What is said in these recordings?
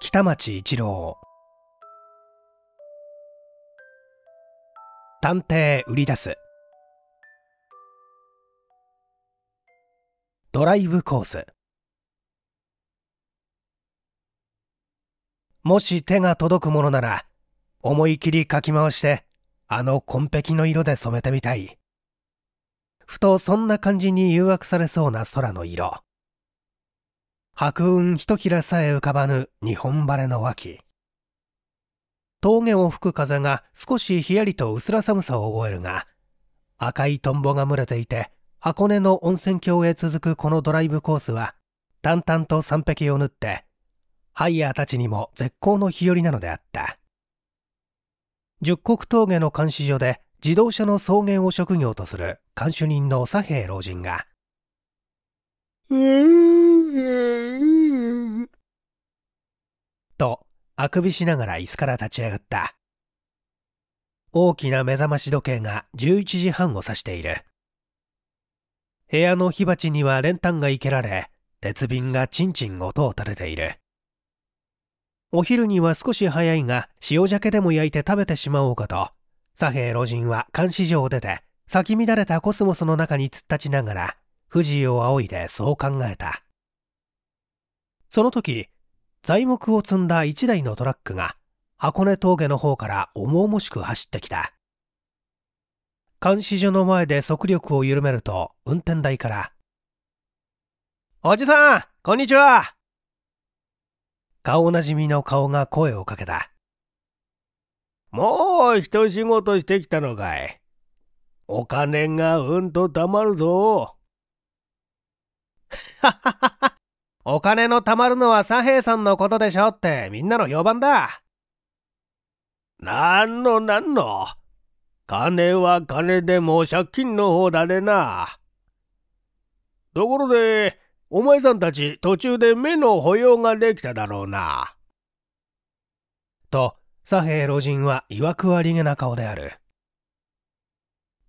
北町一郎探偵売り出すドライブコースもし手が届くものなら思い切りかき回してあの紺碧の色で染めてみたいふとそんな感じに誘惑されそうな空の色白雲一ひらさえ浮かばぬ日本晴れの秋峠を吹く風が少しひやりと薄ら寒さを覚えるが赤いトンボが群れていて箱根の温泉郷へ続くこのドライブコースは淡々と山壁を縫ってハイヤーたちにも絶好の日和なのであった十国峠の監視所で自動車の送迎を職業とする看守人の左平老人がと、あくびしながら椅子から立ち上がった。大きな目覚まし時計が11時半を指している。部屋の火鉢には練炭がいけられ、鉄瓶がちんちん音を立てている。お昼には少し早いが、塩鮭でも焼いて食べてしまおうかと、左平老人は監視所を出て、咲き乱れたコスモスの中に突っ立ちながら藤井を仰いでそう考えた。その時、材木を積んだ一台のトラックが箱根峠の方から重々しく走ってきた。監視所の前で速力を緩めると運転台から、おじさん、こんにちは顔なじみの顔が声をかけた。もう一仕事してきたのかい。お金がうんと貯まるぞ。お金の貯まるのは左平さんのことでしょってみんなの評判だ。なんのなんの。金は金でも借金の方だでな。ところで、お前さんたち途中で目の保養ができただろうな。と、左平老人は曰くありげな顔である。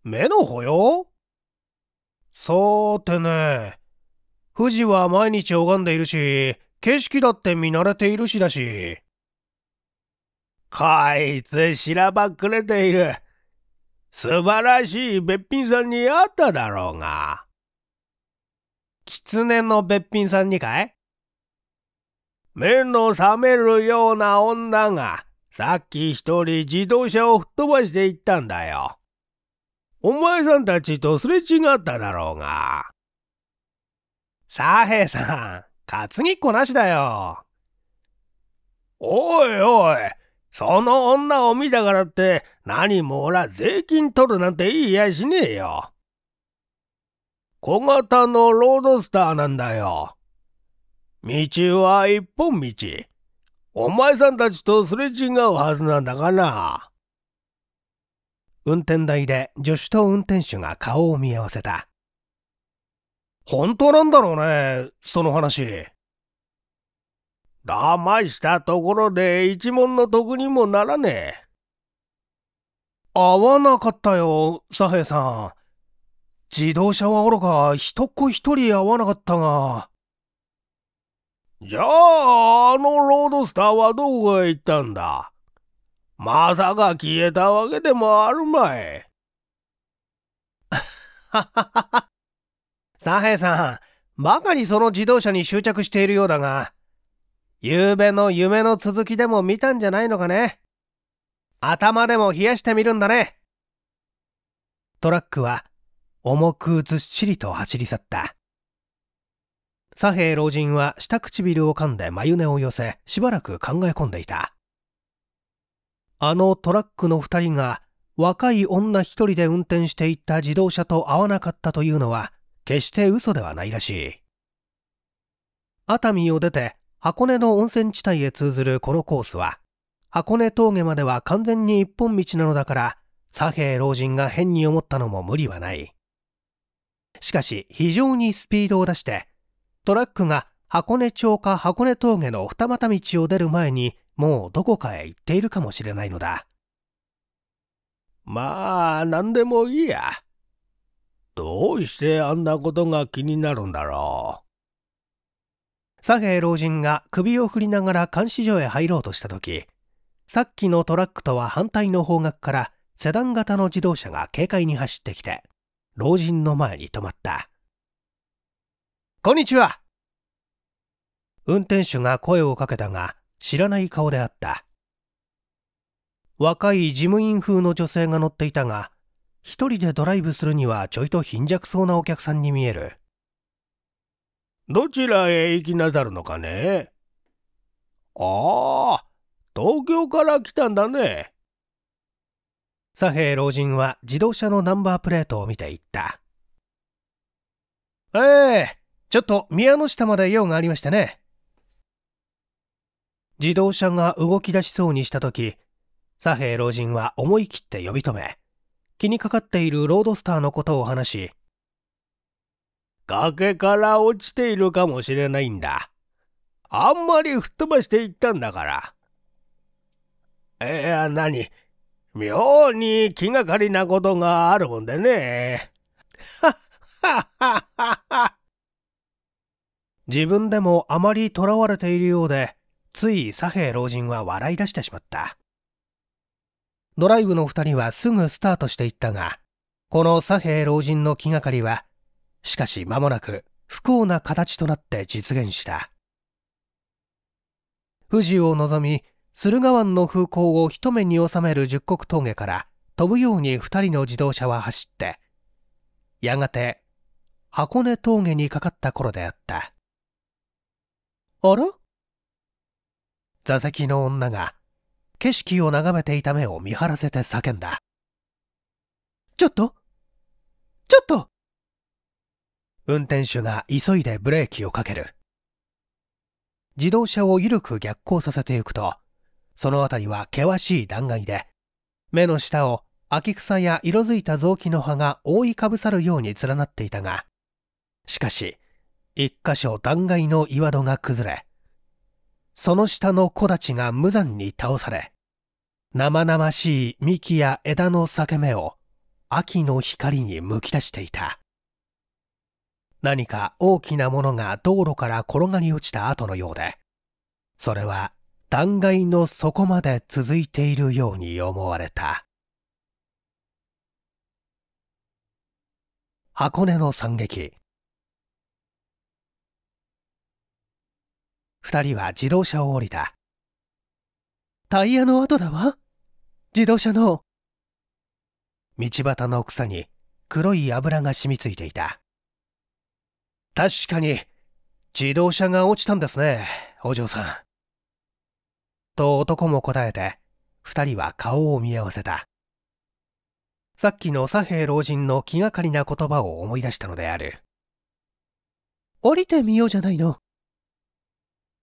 目の保養そうてね、富士は毎日拝んでいるし、景色だって見慣れているしだし。こいつしらばっくれている。素晴らしいべっぴんさんに会っただろうが。狐のべっぴんさんにかい目の覚めるような女が、さっき一人自動車を吹っ飛ばしていったんだよ。お前さんたちとすれ違っただろうが。サヘさん、担ぎっこなしだよ。おいおい、その女を見たからって何もおら税金取るなんて言いやしねえよ。小型のロードスターなんだよ。道は一本道。お前さんたちとすれ違うはずなんだがな。運転台で助手と運転手が顔を見合わせた。本当なんだろうね、その話。騙したところで一文の得にもならねえ。合わなかったよ、佐平さん。自動車はおろか、一っ子一人合わなかったが。じゃあ、あのロードスターはどこへ行ったんだまさか消えたわけでもあるまい。はははは。サヘさん、バカにその自動車に執着しているようだが、夕べの夢の続きでも見たんじゃないのかね頭でも冷やしてみるんだね。トラックは重くずっしりと走り去った。左平老人は下唇を噛んで眉根を寄せ、しばらく考え込んでいた。あのトラックの2人が若い女1人で運転していた自動車と合わなかったというのは、決して嘘ではないらしい熱海を出て箱根の温泉地帯へ通ずるこのコースは箱根峠までは完全に一本道なのだから左平老人が変に思ったのも無理はないしかし非常にスピードを出してトラックが箱根町か箱根峠の二股道を出る前にもうどこかへ行っているかもしれないのだまあ何でもいいやどうしてあんなことが気になるんだろう。左兵老人が首を振りながら監視所へ入ろうとした時さっきのトラックとは反対の方角からセダン型の自動車が軽快に走ってきて老人の前に止まったこんにちは運転手が声をかけたが知らない顔であった若い事務員風の女性が乗っていたが一人でドライブするにはちょいと貧弱そうなお客さんに見える。どちらへ行きなさるのかねああ、東京から来たんだね。左平老人は自動車のナンバープレートを見ていった。ええー、ちょっと宮の下まで用がありましたね。自動車が動き出しそうにした時左平老人は思い切って呼び止め気にかかっているロードスターのことを話し、崖から落ちているかもしれないんだ。あんまり吹っ飛ばしていったんだから。えー、何妙に気がかりなことがあるもんでね。はっはっはっは自分でもあまり囚われているようで、つい左平老人は笑い出してしまった。ドライブの2人はすぐスタートしていったが、この左平老人の気がかりは、しかし間もなく不幸な形となって実現した。富士を望み、駿河湾の風光を一目に収める十国峠から飛ぶように2人の自動車は走って、やがて箱根峠にかかった頃であった。あら座席の女が景色を眺めていた目を見張らせて叫んだ。ちょっとちょっと運転手が急いでブレーキをかける。自動車を緩く逆行させていくと、その辺りは険しい断崖で、目の下を秋草や色づいた雑木の葉が覆いかぶさるように連なっていたが、しかし、一箇所断崖の岩戸が崩れ、その下の木立が無残に倒され、生々しい幹や枝の裂け目を秋の光にむき出していた。何か大きなものが道路から転がり落ちた後のようで、それは断崖の底まで続いているように思われた。箱根の惨劇。2人は自動車を降りたタイヤの跡だわ自動車の道端の草に黒い油が染みついていた確かに自動車が落ちたんですねお嬢さんと男も答えて2人は顔を見合わせたさっきの左兵老人の気がかりな言葉を思い出したのである降りてみようじゃないの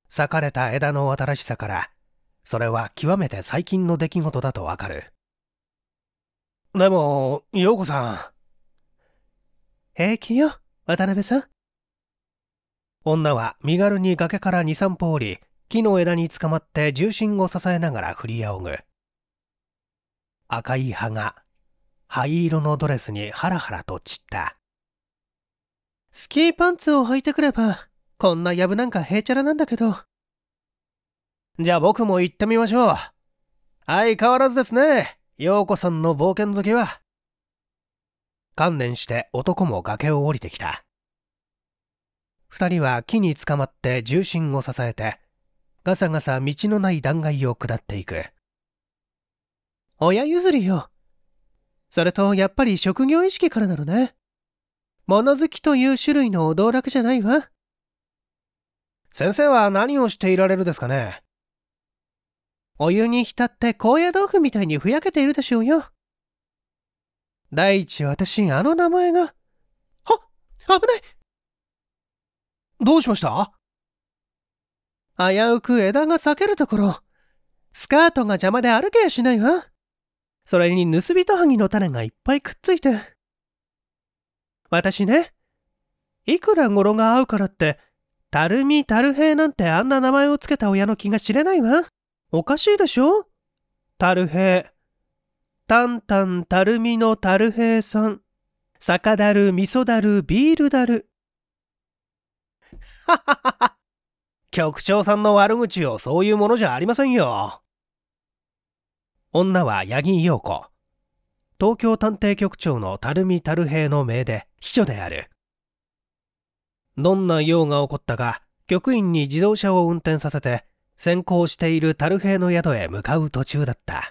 裂かれた枝の新しさからそれは極めて最近の出来事だとわかるでも陽子さん平気よ渡辺さん女は身軽に崖から23歩降り木の枝につかまって重心を支えながら振り仰ぐ赤い葉が灰色のドレスにハラハラと散ったスキーパンツを履いてくればこんなやぶなんかへいちゃらなんだけど。じゃあ僕も行ってみましょう。相変わらずですね、陽子さんの冒険好きは。観念して男も崖を降りてきた。二人は木につかまって重心を支えて、ガサガサ道のない断崖を下っていく。親譲りよ。それと、やっぱり職業意識からなのね。物好きという種類の道楽じゃないわ。先生は何をしていられるですかねお湯に浸って高野豆腐みたいにふやけているでしょうよ。第一私、あの名前が。は危ないどうしました危うく枝が裂けるところ。スカートが邪魔で歩けやしないわ。それに盗人はぎの種がいっぱいくっついて。私ね、いくら語呂が合うからって、タルみたなんてあんな名前をつけた親の気が知れないわ。おかしいでしょタルヘイ。タンたン・タるみのタルヘイさん。酒だる、味噌だる、ビールだる。ははは局長さんの悪口をそういうものじゃありませんよ。女は八木陽子。東京探偵局長の垂水垂平の名で秘書である。どんな用が起こったか、局員に自動車を運転させて、先行している樽兵の宿へ向かう途中だった。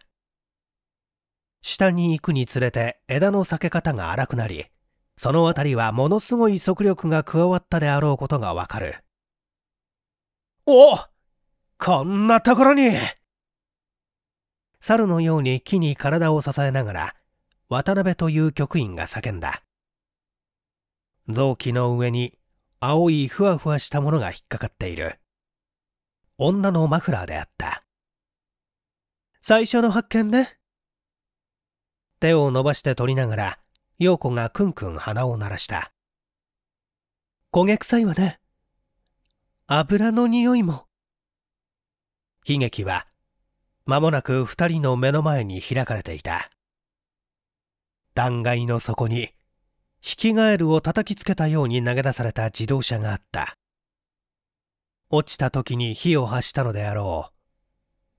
下に行くにつれて枝の裂け方が荒くなり、その辺りはものすごい速力が加わったであろうことがわかる。おこんなところに猿のように木に体を支えながら、渡辺という局員が叫んだ。臓器の上に青いふわふわしたものが引っかかっている。女のマフラーであった。最初の発見ね。手を伸ばして取りながら、陽子がくんくん鼻を鳴らした。焦げ臭いわね。油の匂いも。悲劇は、間もなく二人の目の前に開かれていた。断崖の底に、ヒキガエルを叩きつけたように投げ出された自動車があった落ちた時に火を発したのであろ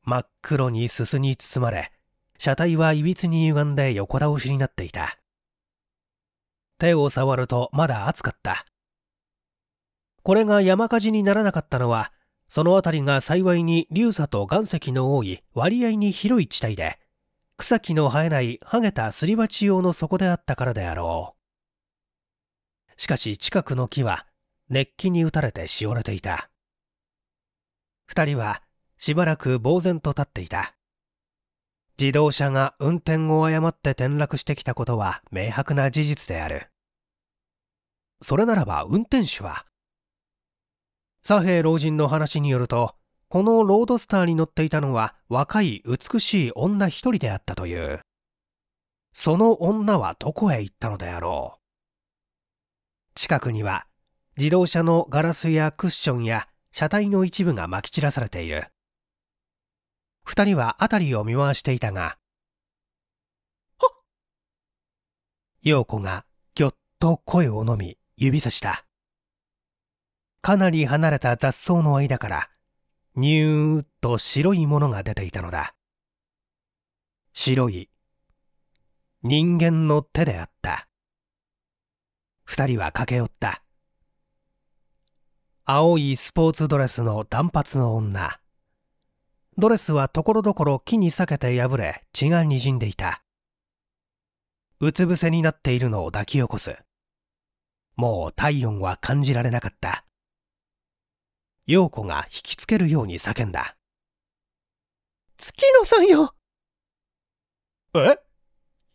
う真っ黒にすすに包まれ車体はいびつに歪んで横倒しになっていた手を触るとまだ熱かったこれが山火事にならなかったのはその辺りが幸いに流砂と岩石の多い割合に広い地帯で草木の生えないはげたすり鉢用の底であったからであろうしかし近くの木は熱気に打たれてしおれていた。二人はしばらく呆然と立っていた。自動車が運転を誤って転落してきたことは明白な事実である。それならば運転手は左平老人の話によると、このロードスターに乗っていたのは若い美しい女一人であったという。その女はどこへ行ったのであろう。近くには自動車のガラスやクッションや車体の一部が撒き散らされている。二人は辺りを見回していたが、はっ陽子がぎょっと声を飲み指さした。かなり離れた雑草の間から、ニューッと白いものが出ていたのだ。白い。人間の手であった。2人は駆け寄った青いスポーツドレスの断髪の女ドレスはところどころ木に裂けて破れ血がにじんでいたうつ伏せになっているのを抱き起こすもう体温は感じられなかった陽子が引きつけるように叫んだ月野さんよえ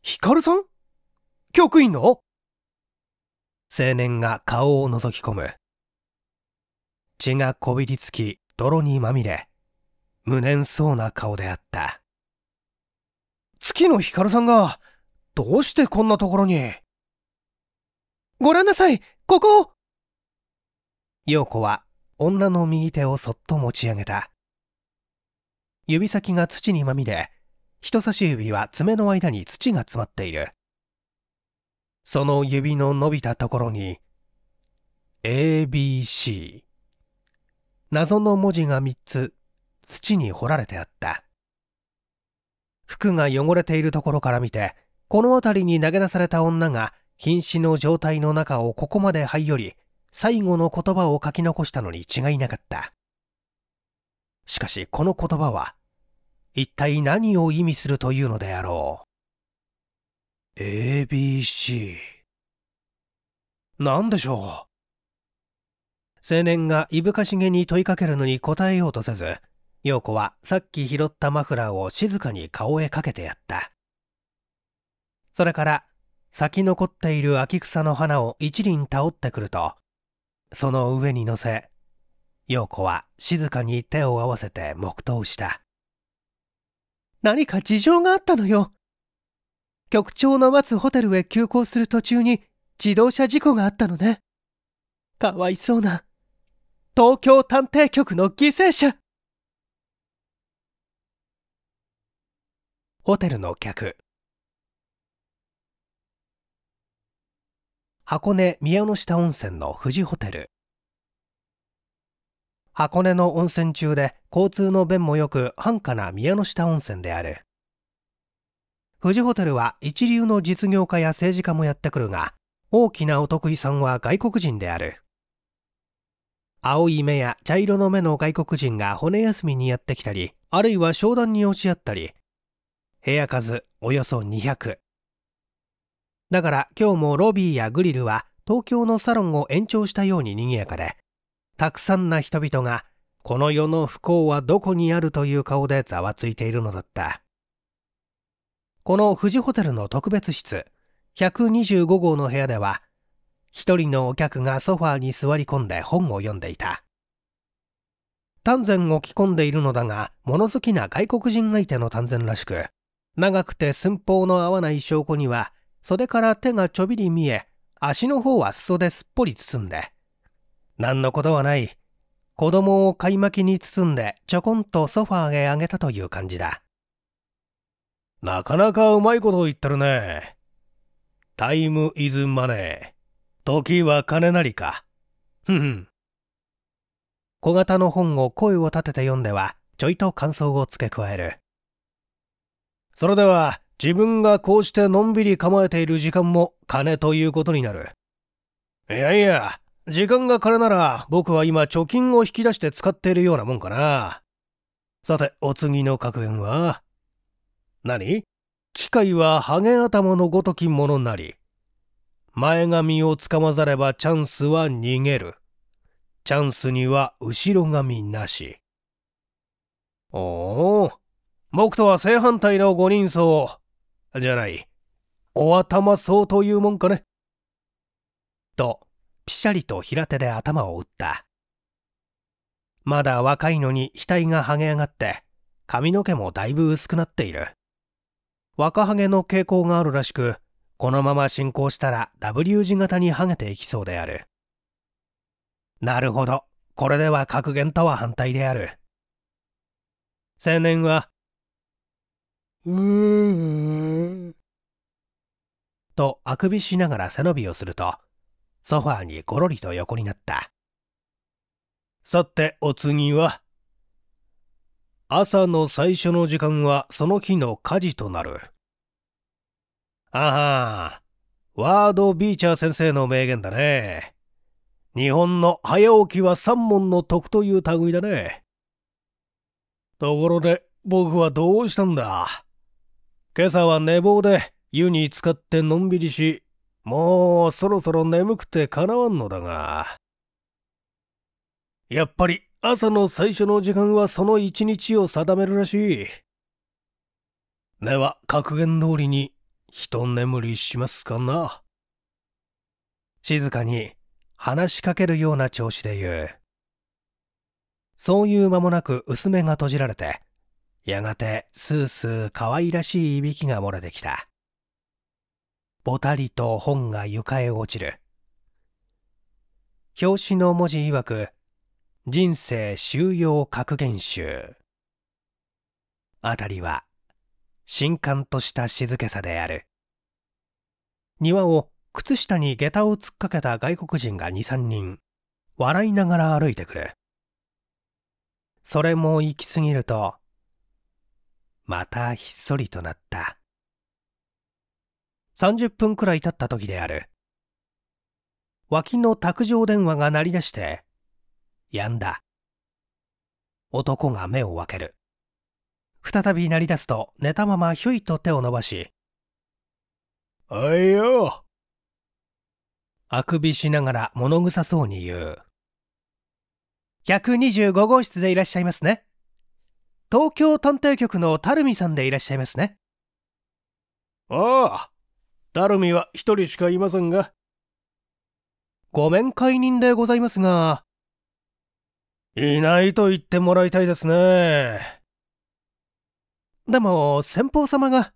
光さん局員の青年が顔を覗き込む。血がこびりつき、泥にまみれ、無念そうな顔であった。月の光さんが、どうしてこんなところにご覧なさい、ここ陽子は女の右手をそっと持ち上げた。指先が土にまみれ、人差し指は爪の間に土が詰まっている。その指の伸びたところに ABC 謎の文字が3つ土に掘られてあった服が汚れているところから見てこの辺りに投げ出された女が瀕死の状態の中をここまで這い寄り最後の言葉を書き残したのに違いなかったしかしこの言葉は一体何を意味するというのであろう ABC。何でしょう青年がいぶかしげに問いかけるのに答えようとせず、陽子はさっき拾ったマフラーを静かに顔へかけてやった。それから咲き残っている秋草の花を一輪倒ってくるとその上に乗せ陽子は静かに手を合わせて黙祷した何か事情があったのよ局長の待つホテルへ急行する途中に自動車事故があったのね。かわいそうな、東京探偵局の犠牲者ホテルの客箱根宮の下温泉の富士ホテル箱根の温泉中で交通の便もよく繁華な宮の下温泉である富士ホテルは一流の実業家や政治家もやってくるが、大きなお得意さんは外国人である。青い目や茶色の目の外国人が骨休みにやってきたり、あるいは商談に落ち合ったり、部屋数およそ200。だから今日もロビーやグリルは東京のサロンを延長したように賑やかで、たくさんな人々がこの世の不幸はどこにあるという顔でざわついているのだった。この富士ホテルの特別室125号の部屋では一人のお客がソファーに座り込んで本を読んでいた丹前を着込んでいるのだが物好きな外国人相手の丹前らしく長くて寸法の合わない証拠には袖から手がちょびり見え足の方は裾ですっぽり包んで何のことはない子供を買い巻きに包んでちょこんとソファーへあげたという感じだなかなかうまいことを言ってるね。タイムイズマネー。時は金なりか。ふん。小型の本を声を立てて読んでは、ちょいと感想を付け加える。それでは、自分がこうしてのんびり構えている時間も金ということになる。いやいや、時間が金なら僕は今貯金を引き出して使っているようなもんかな。さて、お次の格言は何機械はハゲ頭のごときものなり。前髪をつかまざればチャンスは逃げる。チャンスには後ろ髪なし。おお、僕とは正反対の五人層。じゃない、お頭層というもんかね。と、ぴしゃりと平手で頭を打った。まだ若いのに額が剥げ上がって、髪の毛もだいぶ薄くなっている。若ハゲの傾向があるらしくこのまま進行したら W 字型にハゲていきそうであるなるほどこれでは格言とは反対である青年はうーんとあくびしながら背伸びをするとソファーにゴロリと横になったさてお次は朝の最初の時間はその日の火事となるああ、ワード・ビーチャー先生の名言だね。日本の早起きは三問の徳という類だね。ところで、僕はどうしたんだ今朝は寝坊で湯に浸かってのんびりし、もうそろそろ眠くてかなわんのだが。やっぱり朝の最初の時間はその一日を定めるらしい。では格言通りに一眠りしますかな静かに話しかけるような調子で言うそういう間もなく薄目が閉じられてやがてスースー可愛らしいいびきが漏れてきたぼたりと本が床へ落ちる表紙の文字曰く人生収容格言集あたりは深寒とした静けさである庭を靴下に下駄を突っかけた外国人が23人笑いながら歩いてくるそれも行き過ぎるとまたひっそりとなった30分くらい経った時である脇の卓上電話が鳴り出してやんだ男が目を開ける再び鳴り出すと寝たままひょいと手を伸ばし「おいよ」あくびしながら物臭そうに言う「125号室でいらっしゃいますね」「東京探偵局の垂水さんでいらっしゃいますね」ああ垂水は一人しかいませんがご面会人でございますがいないと言ってもらいたいですね。でも先方様が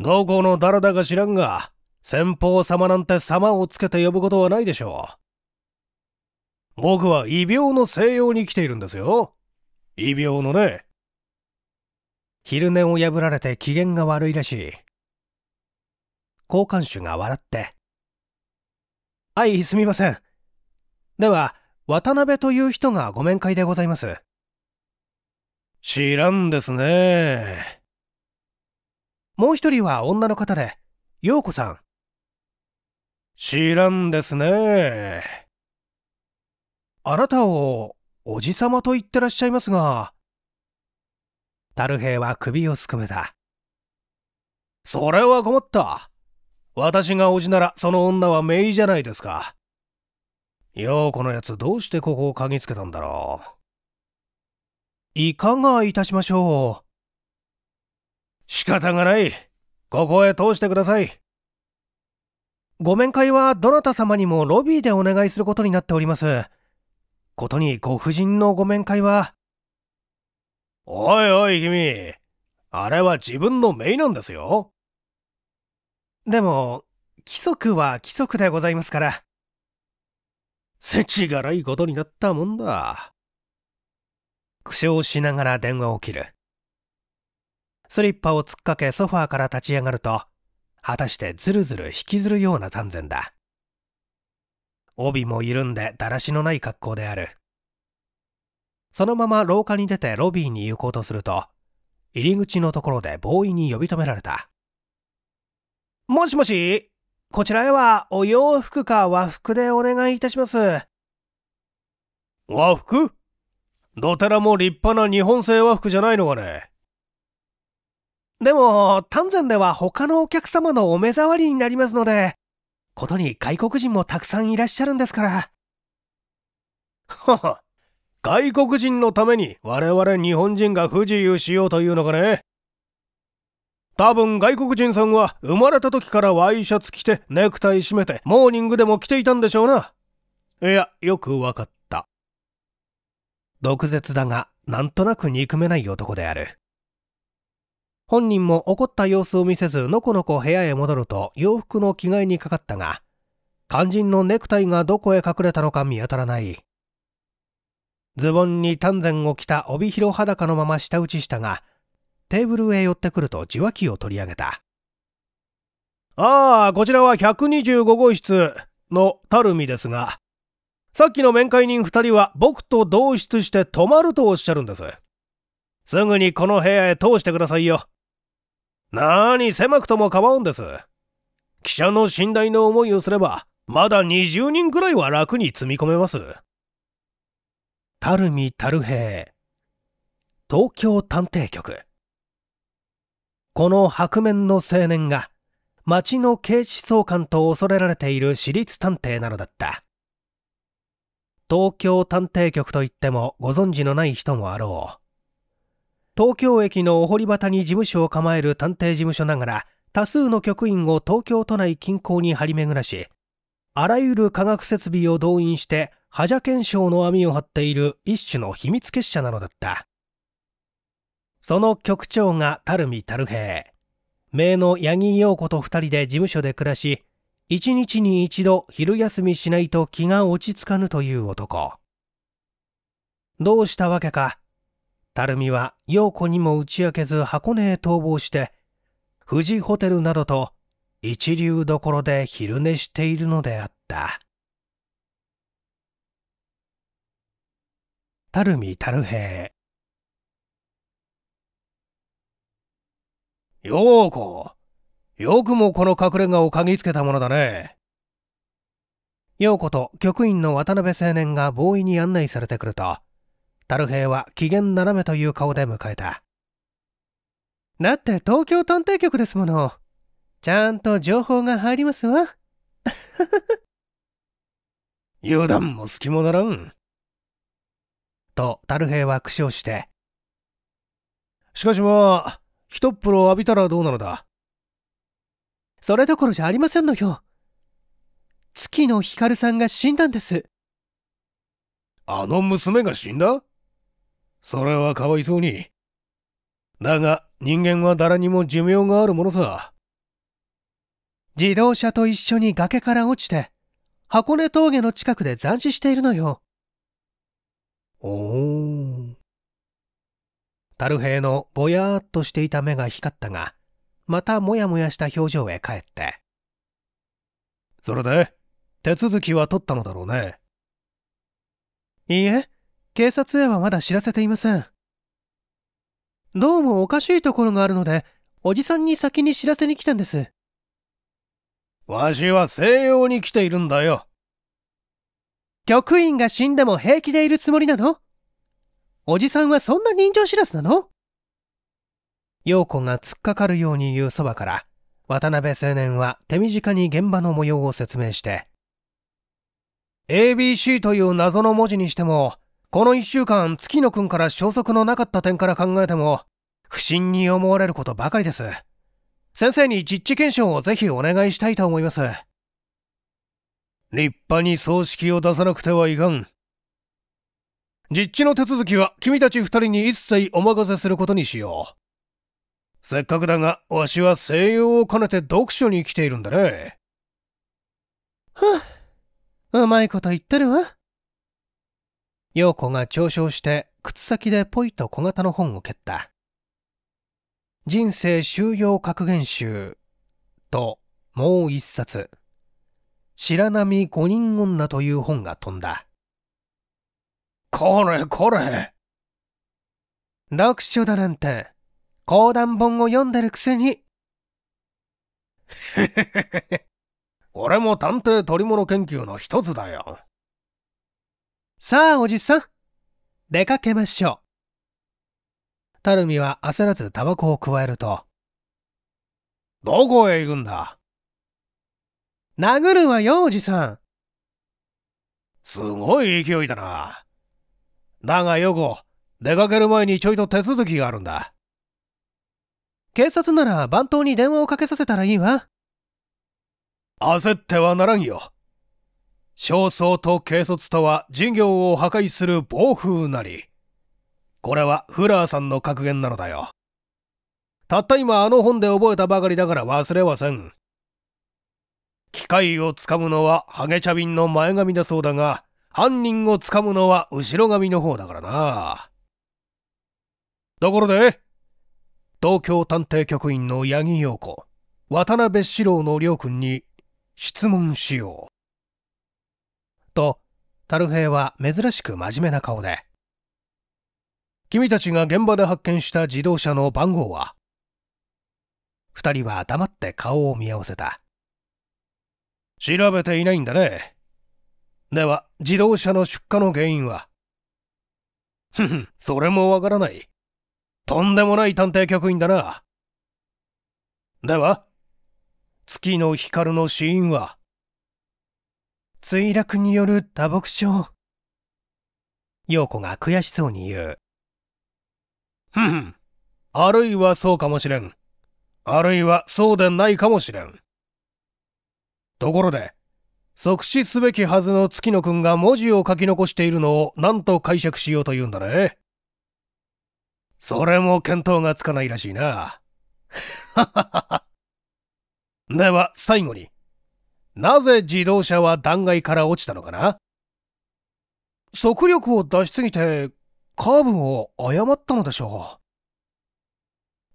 どこの誰だか知らんが先方様なんて様をつけて呼ぶことはないでしょう僕は異病の西洋に来ているんですよ異病のね昼寝を破られて機嫌が悪いらしい交換手が笑って「はいすみませんでは渡辺という人がご面会でございます知らんですね。もう一人は女の方で、陽子さん。知らんですね。あなたを、おじさまと言ってらっしゃいますが。樽平は首をすくめた。それは困った。私がおじなら、その女はめいじゃないですか。陽子のやつどうしてここを嗅ぎつけたんだろう。いかがいたしましょう。仕方がない。ここへ通してください。ご面会はどなた様にもロビーでお願いすることになっております。ことにご婦人のご面会は。おいおい君、あれは自分の姪なんですよ。でも、規則は規則でございますから。せちがらいことになったもんだ。苦笑しながら電話を切る。スリッパを突っかけソファーから立ち上がると、果たしてズルズル引きずるような丹前だ。帯も緩んでだらしのない格好である。そのまま廊下に出てロビーに行こうとすると、入り口のところでボーイに呼び止められた。もしもし、こちらへはお洋服か和服でお願いいたします。和服どてらも立派な日本製和服じゃないのかね。でも、丹前では他のお客様のお目障りになりますので、ことに外国人もたくさんいらっしゃるんですから。はは、外国人のために我々日本人が不自由しようというのかね。多分外国人さんは生まれた時からワイシャツ着てネクタイ締めてモーニングでも着ていたんでしょうな。いや、よくわかった。毒舌だが、なんとなく憎めない男である。本人も怒った様子を見せず、のこのこ部屋へ戻ると洋服の着替えにかかったが、肝心のネクタイがどこへ隠れたのか見当たらない。ズボンに丹前を着た帯広裸のまま舌打ちしたが、テーブルへ寄ってくると受話器を取り上げた。ああ、こちらは125号室の垂水ですが、さっきの面会人2人は僕と同室して泊まるとおっしゃるんです。すぐにこの部屋へ通してくださいよ。なあに狭くとも構うんです。記者の信頼の思いをすれば、まだ20人くらいは楽に積み込めます。たるみたるへ東京探偵局。この白面の青年が、町の警視総監と恐れられている私立探偵なのだった。東京探偵局といってもご存知のない人もあろう。東京駅のお堀端に事務所を構える探偵事務所ながら、多数の局員を東京都内近郊に張り巡らし、あらゆる科学設備を動員して、覇者検証の網を張っている一種の秘密結社なのだった。その局長が垂水樽平。名の八木陽子と二人で事務所で暮らし、一日に一度昼休みしないと気が落ち着かぬという男。どうしたわけか、垂水は陽子にも打ち明けず箱根へ逃亡して、富士ホテルなどと一流どころで昼寝しているのであった。垂水垂平。陽子、よくもこの隠れ家を嗅ぎつけたものだね。陽子と局員の渡辺青年がボーイに案内されてくると、樽平は機嫌斜めという顔で迎えた。だって東京探偵局ですもの。ちゃんと情報が入りますわ。油断も隙もならん。と、樽平は苦笑して。しかしまあ、一っ風呂浴びたらどうなのだ。それどころじゃありませんのよ。月野ひかるさんが死んだんです。あの娘が死んだそれはかわいそうに。だが人間は誰にも寿命があるものさ。自動車と一緒に崖から落ちて、箱根峠の近くで斬死しているのよ。おお。タルヘイのぼやーっとしていた目が光ったが、またもやもやした表情へ帰って。それで、手続きは取ったのだろうね。いいえ、警察へはまだ知らせていません。どうもおかしいところがあるので、おじさんに先に知らせに来たんです。わしは西洋に来ているんだよ。局員が死んでも平気でいるつもりなのおじさんはそんな人情知らずなの陽子が突っかかるように言うそばから、渡辺青年は手短に現場の模様を説明して、ABC という謎の文字にしても、この1週間、月野くんから消息のなかった点から考えても、不審に思われることばかりです。先生に実地検証をぜひお願いしたいと思います。立派に葬式を出さなくてはいかん。実地の手続きは君たち2人に一切お任せすることにしよう。せっかくだが、わしは西洋を兼ねて読書に来ているんだね。はあ、うまいこと言ってるわ。陽子が嘲笑して、靴先でポイと小型の本を蹴った。人生収容格言集と、もう一冊。白波五人女という本が飛んだ。これこれ。読書だなんて、講談本を読んでるくせに。これも探偵取り物研究の一つだよ。さあ、おじさん。出かけましょう。たるみは焦らずタバコを加えると。どこへ行くんだ殴るわよ、おじさん。すごい勢いだな。だが、よこ、出かける前にちょいと手続きがあるんだ。警察なら番頭に電話をかけさせたらいいわ。焦ってはならんよ。焦燥と軽率とは事業を破壊する暴風なり。これはフラーさんの格言なのだよ。たった今あの本で覚えたばかりだから忘れはせん。機械をつかむのはハゲ茶瓶の前髪だそうだが、犯人をつかむのは後ろ髪の方だからな。ところで、東京探偵局員の八木陽子渡辺四郎の亮君に質問しようと樽平は珍しく真面目な顔で君たちが現場で発見した自動車の番号は2人は黙って顔を見合わせた調べていないんだねでは自動車の出火の原因はふふそれもわからないとんでもない探偵局員だな。では、月の光の死因は墜落による打撲症。陽子が悔しそうに言う。ふん、あるいはそうかもしれん。あるいはそうでないかもしれん。ところで、即死すべきはずの月野くんが文字を書き残しているのを何と解釈しようというんだね。それも見当がつかないらしいな。では最後に、なぜ自動車は断崖から落ちたのかな速力を出しすぎてカーブを誤ったのでしょ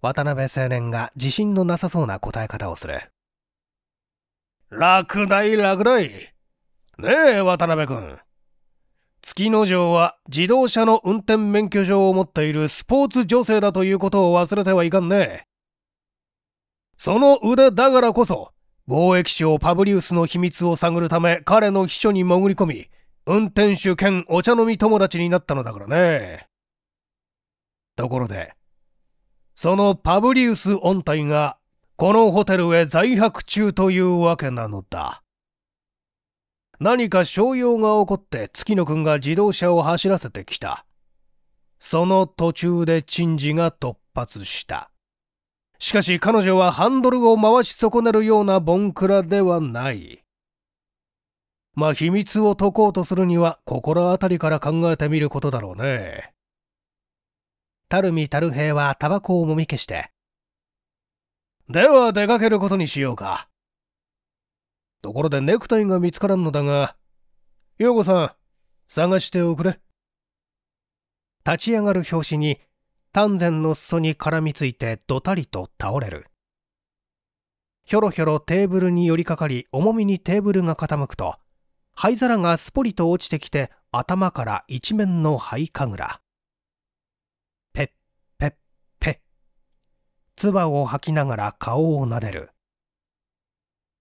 う。渡辺青年が自信のなさそうな答え方をする。落第落第。ねえ、渡辺君。月の丞は自動車の運転免許証を持っているスポーツ女性だということを忘れてはいかんね。その腕だからこそ、貿易商パブリウスの秘密を探るため彼の秘書に潜り込み、運転手兼お茶飲み友達になったのだからね。ところで、そのパブリウス音体がこのホテルへ在泊中というわけなのだ。何か商用が起こって月野くんが自動車を走らせてきた。その途中で珍事が突発した。しかし彼女はハンドルを回し損ねるようなボンクラではない。まあ秘密を解こうとするには心当たりから考えてみることだろうね。垂水垂平はタバコをもみ消して。では出かけることにしようか。ところでネクタイが見つからんのだが、ヨ子さん、探しておくれ。立ち上がる拍子に、丹前の裾に絡みついてどたりと倒れる。ひょろひょろテーブルに寄りかかり、重みにテーブルが傾くと、灰皿がすぽりと落ちてきて、頭から一面の灰かぐら。ペッペッペッ。唾を吐きながら顔を撫でる。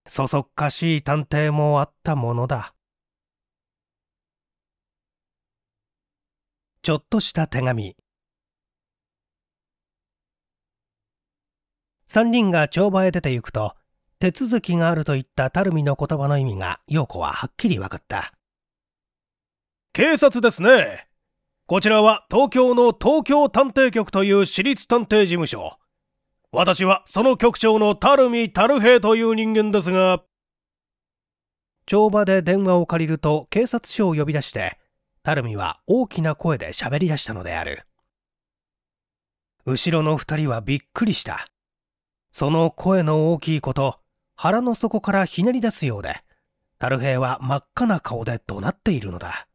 そそっかしい探偵もあったものだちょっとした手紙3人が帳場へ出て行くと手続きがあると言った垂水の言葉の意味が陽子ははっきり分かった警察ですねこちらは東京の東京探偵局という私立探偵事務所私はその局長の垂水樽平という人間ですが。帳場で電話を借りると警察署を呼び出して、垂水は大きな声で喋り出したのである。後ろの二人はびっくりした。その声の大きいこと、腹の底からひねり出すようで、樽平は真っ赤な顔で怒鳴っているのだ。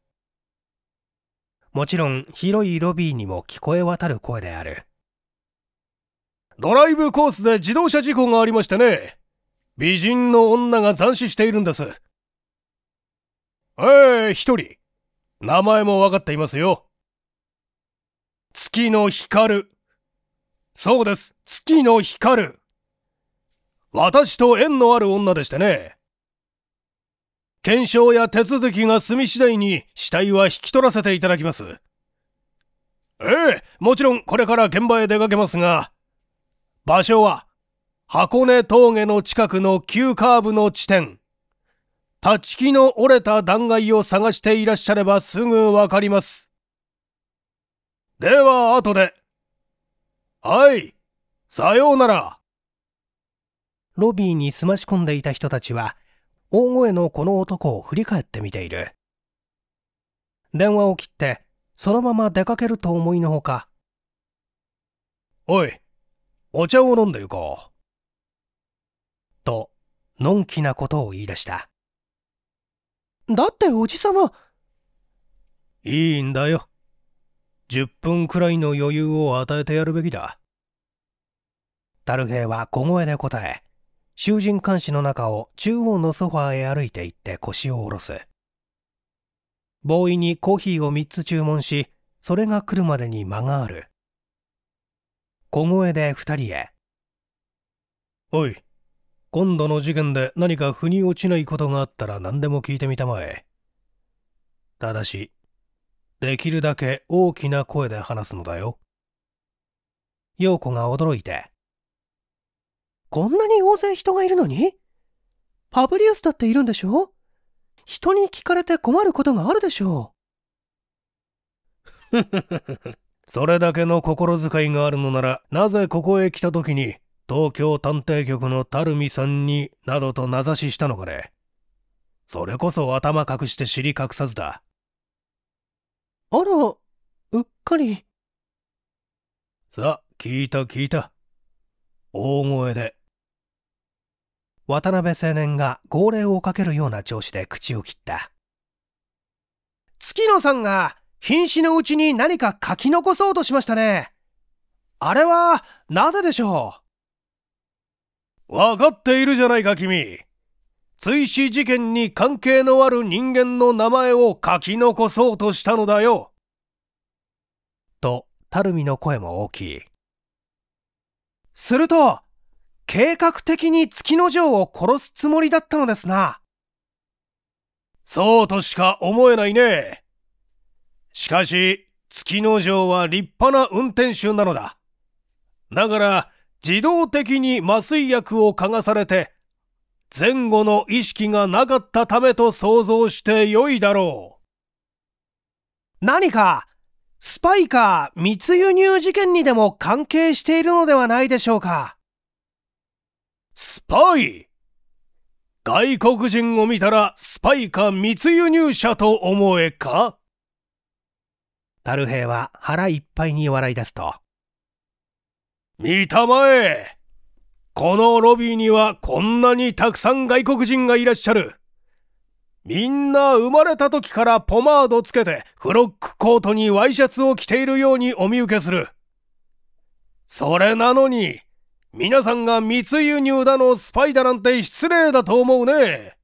もちろん広いロビーにも聞こえ渡る声である。ドライブコースで自動車事故がありましてね。美人の女が斬死しているんです。ええー、一人。名前もわかっていますよ。月の光。そうです、月の光。私と縁のある女でしてね。検証や手続きが済み次第に死体は引き取らせていただきます。ええもちろんこれから現場へ出かけますが、場所は箱根峠の近くの急カーブの地点。立ち木の折れた断崖を探していらっしゃればすぐわかります。では後で。はい、さようなら。ロビーに澄まし込んでいた人たちは、大声のこの男を振り返ってみている。電話を切って、そのまま出かけると思いのほか。おい、お茶を飲んで行こう。と、のんきなことを言い出した。だっておじさま。いいんだよ。10分くらいの余裕を与えてやるべきだ。タルヘイは小声で答え、囚人監視の中を中央のソファーへ歩いて行って腰を下ろす。ボーイにコーヒーを3つ注文し、それが来るまでに間がある。小声で2人へおい今度の事件で何か腑に落ちないことがあったら何でも聞いてみたまえただしできるだけ大きな声で話すのだよ陽子が驚いてこんなに大勢人がいるのにパブリウスだっているんでしょ人に聞かれて困ることがあるでしょう。それだけの心遣いがあるのなら、なぜここへ来た時に、東京探偵局の垂水さんになどと名指ししたのかね。それこそ頭隠して尻隠さずだ。あら、うっかり。さあ、聞いた聞いた。大声で。渡辺青年が号令をかけるような調子で口を切った。月野さんが瀕死のうちに何か書き残そうとしましたね。あれは、なぜでしょうわかっているじゃないか、君。追試事件に関係のある人間の名前を書き残そうとしたのだよ。と、垂水の声も大きい。すると、計画的に月の城を殺すつもりだったのですな。そうとしか思えないね。しかし、月の城は立派な運転手なのだ。だから、自動的に麻酔薬を嗅がされて、前後の意識がなかったためと想像してよいだろう。何か、スパイか密輸入事件にでも関係しているのではないでしょうか。スパイ外国人を見たらスパイか密輸入者と思えか樽兵は腹いっぱいに笑い出すと。見たまえこのロビーにはこんなにたくさん外国人がいらっしゃる。みんな生まれた時からポマードつけてフロックコートにワイシャツを着ているようにお見受けする。それなのに、皆さんが密輸入だのスパイだなんて失礼だと思うね。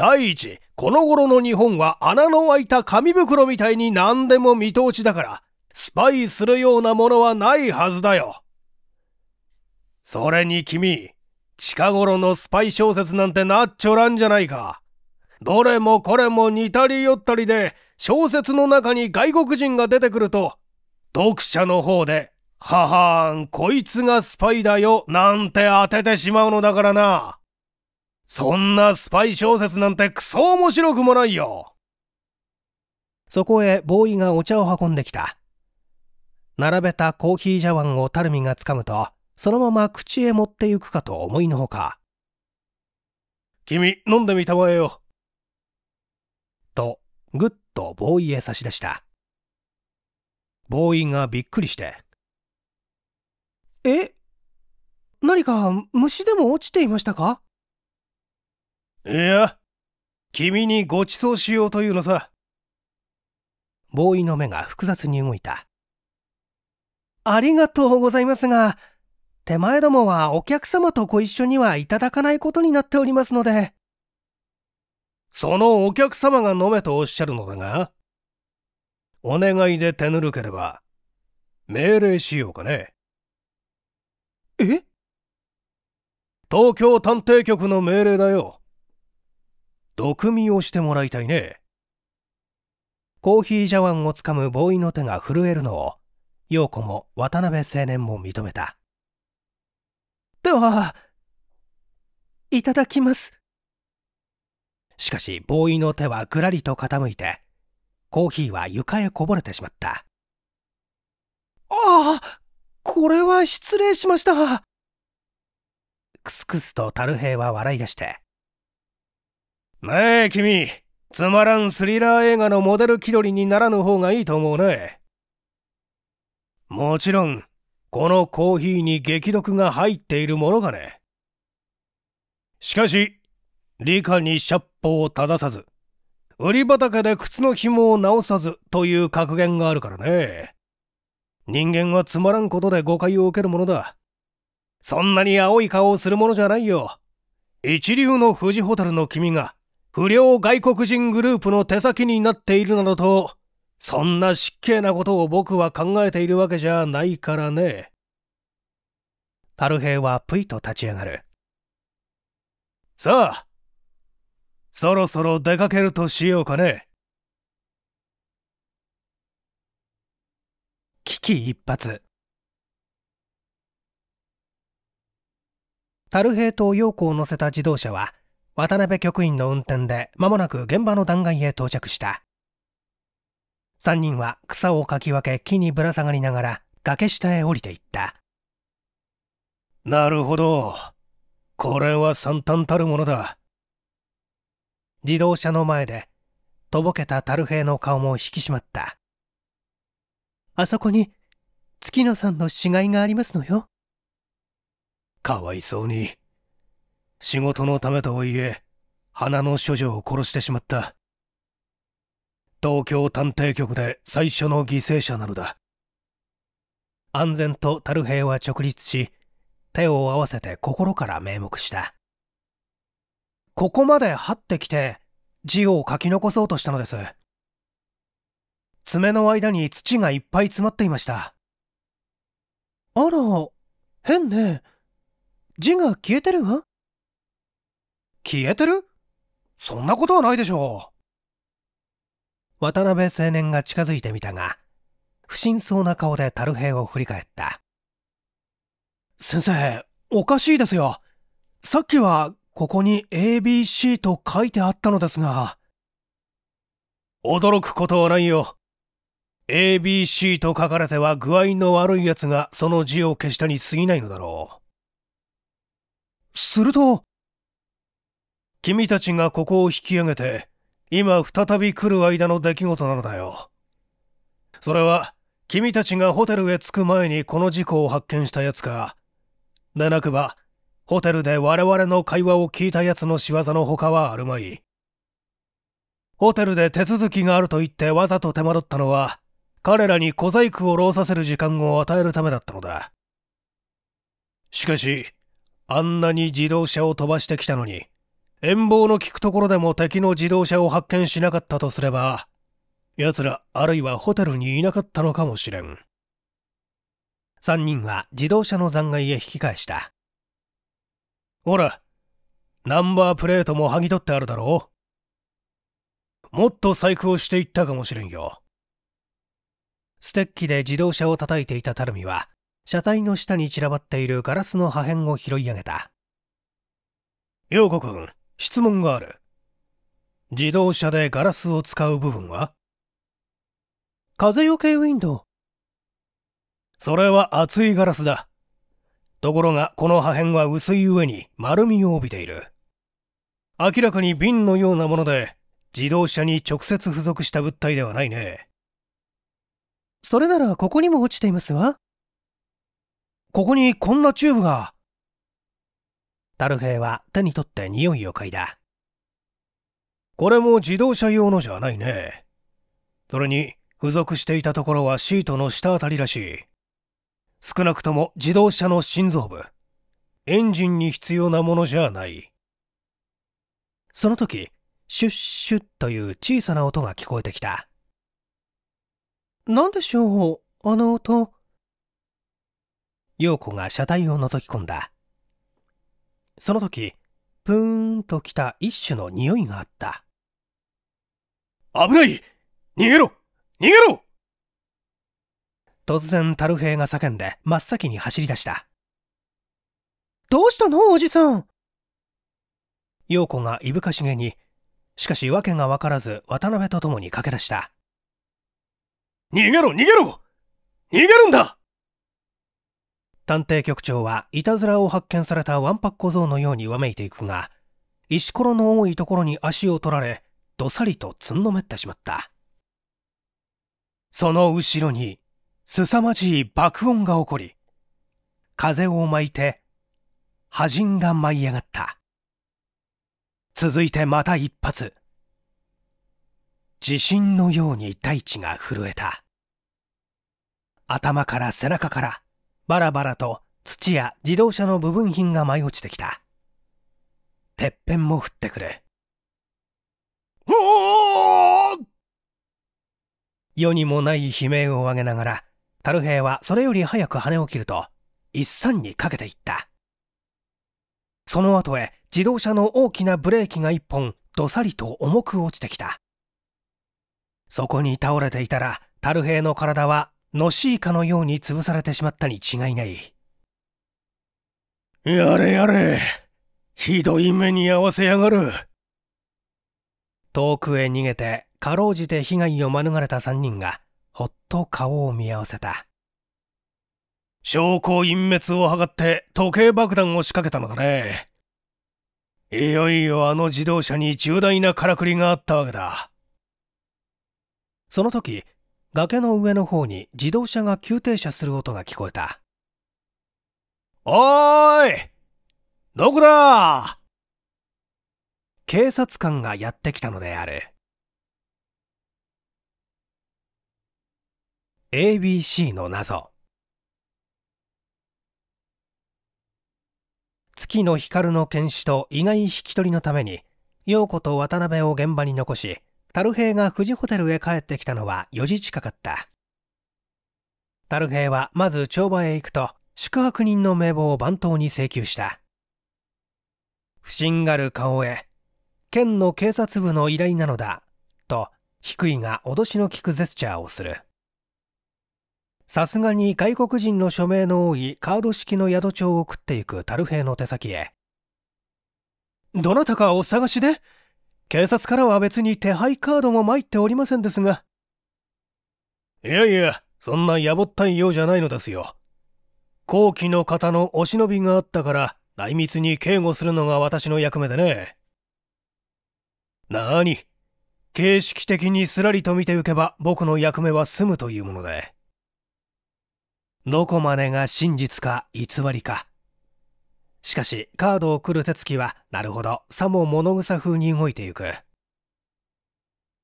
第一、この頃の日本は穴の開いた紙袋みたいに何でも見通しだから、スパイするようなものはないはずだよ。それに君、近頃のスパイ小説なんてなっちょらんじゃないか。どれもこれも似たり寄ったりで、小説の中に外国人が出てくると、読者の方で、ははーん、こいつがスパイだよ、なんて当ててしまうのだからな。そんなスパイ小説なんてクソ面白くもないよ。そこへボーイがお茶を運んできた。並べたコーヒー茶碗をタルミがつかむと、そのまま口へ持ってゆくかと思いのほか。君、飲んでみたまえよ。と、ぐっとボーイへ差し出した。ボーイがびっくりして。え何か虫でも落ちていましたかいや君にご馳走しようというのさボーイの目が複雑に動いたありがとうございますが手前どもはお客様とご一緒にはいただかないことになっておりますのでそのお客様が飲めとおっしゃるのだがお願いで手ぬるければ命令しようかねえ東京探偵局の命令だよ毒味をしてもらいたいねコーヒー茶碗をつかむボーイの手が震えるのを陽子も渡辺青年も認めたではいただきますしかしボーイの手はぐらりと傾いてコーヒーは床へこぼれてしまったああこれは失礼しましたくすくすと樽平は笑い出してねえ、君。つまらんスリラー映画のモデル気取りにならぬ方がいいと思うね。もちろん、このコーヒーに激毒が入っているものがね。しかし、理科にシャッポを正さず、売り畑で靴の紐を直さずという格言があるからね。人間はつまらんことで誤解を受けるものだ。そんなに青い顔をするものじゃないよ。一流の富士ホタルの君が不良外国人グループの手先になっているなどと、そんな失敬なことを僕は考えているわけじゃないからね。タルヘイはぷいと立ち上がる。さあ、そろそろ出かけるとしようかね。危機一髪。タルヘイと陽子を乗せた自動車は渡辺局員の運転で間もなく現場の断崖へ到着した3人は草をかき分け木にぶら下がりながら崖下へ降りていったなるほどこれは惨憺たるものだ自動車の前でとぼけた樽平の顔も引き締まったあそこに月野さんの死骸がありますのよかわいそうに仕事のためとはいえ花の処女を殺してしまった東京探偵局で最初の犠牲者なのだ安全と樽平は直立し手を合わせて心から名目したここまで張ってきて字を書き残そうとしたのです爪の間に土がいっぱい詰まっていましたあら変ね字が消えてるわ消えてるそんなことはないでしょう。渡辺青年が近づいてみたが、不審そうな顔で樽平を振り返った。先生、おかしいですよ。さっきはここに ABC と書いてあったのですが。驚くことはないよ。ABC と書かれては具合の悪い奴がその字を消したに過ぎないのだろう。すると、君たちがここを引き上げて、今再び来る間の出来事なのだよ。それは、君たちがホテルへ着く前にこの事故を発見したやつか、でなくば、ホテルで我々の会話を聞いたやつの仕業の他はあるまい。ホテルで手続きがあると言ってわざと手間取ったのは、彼らに小細工を労させる時間を与えるためだったのだ。しかし、あんなに自動車を飛ばしてきたのに、遠望の聞くところでも敵の自動車を発見しなかったとすれば、奴らあるいはホテルにいなかったのかもしれん。3人は自動車の残骸へ引き返した。ほら、ナンバープレートも剥ぎ取ってあるだろうもっと細工をしていったかもしれんよ。ステッキで自動車を叩いていた垂水は、車体の下に散らばっているガラスの破片を拾い上げた。陽子君、質問がある。自動車でガラスを使う部分は風よけウィンドウ。それは厚いガラスだ。ところがこの破片は薄い上に丸みを帯びている。明らかに瓶のようなもので自動車に直接付属した物体ではないね。それならここにも落ちていますわ。ここにこんなチューブが。タルヘイは手に取って匂いを嗅いだ。これも自動車用のじゃないね。それに、付属していたところはシートの下あたりらしい。少なくとも自動車の心臓部。エンジンに必要なものじゃない。その時、シュッシュッという小さな音が聞こえてきた。何でしょう、あの音。陽子が車体を覗き込んだ。その時、プーンと来た一種の匂いがあった。危ない逃げろ逃げろ突然タルヘイが叫んで真っ先に走り出した。どうしたのおじさん陽子がいぶかしげに、しかし訳がわからず渡辺と共に駆け出した。逃げろ逃げろ逃げるんだ探偵局長はいたずらを発見されたわんぱく小僧のようにわめいていくが石ころの多いところに足を取られどさりとつんのめってしまったその後ろに凄まじい爆音が起こり風を巻いて破人が舞い上がった続いてまた一発地震のように大地が震えた頭から背中からバラバラと土や自動車の部分品が舞い落ちてきた。てっぺんも降ってくる。世にもない悲鳴を上げながら、タルヘイはそれより早く羽を切ると、一三にかけていった。その後へ自動車の大きなブレーキが一本、どさりと重く落ちてきた。そこに倒れていたら、タルヘイの体はのしいかのように潰されてしまったに違いないやれやれひどい目に遭わせやがる遠くへ逃げてかろうじて被害を免れた3人がほっと顔を見合わせた証拠隠滅を図って時計爆弾を仕掛けたのだねいよいよあの自動車に重大なからくりがあったわけだその時崖の上の方に自動車が急停車する音が聞こえた。おーいどこだ警察官がやってきたのである。ABC の謎月の光の検視と意外引き取りのために陽子と渡辺を現場に残し樽平が富士ホテルへ帰ってきたのは4時近かった。樽平はまず帳場へ行くと、宿泊人の名簿を番頭に請求した。不審がる顔へ、県の警察部の依頼なのだ、と、低いが脅しの効くジェスチャーをする。さすがに外国人の署名の多いカード式の宿帳を送っていく樽平の手先へ。どなたかお探しで警察からは別に手配カードも参っておりませんですが。いやいや、そんな野暮ったいようじゃないのですよ。後期の方のお忍びがあったから、内密に警護するのが私の役目でね。なーに、形式的にすらりと見ておけば僕の役目は済むというもので。どこまでが真実か偽りか、しかしカードを送る手つきはなるほどさも物草風に動いてゆく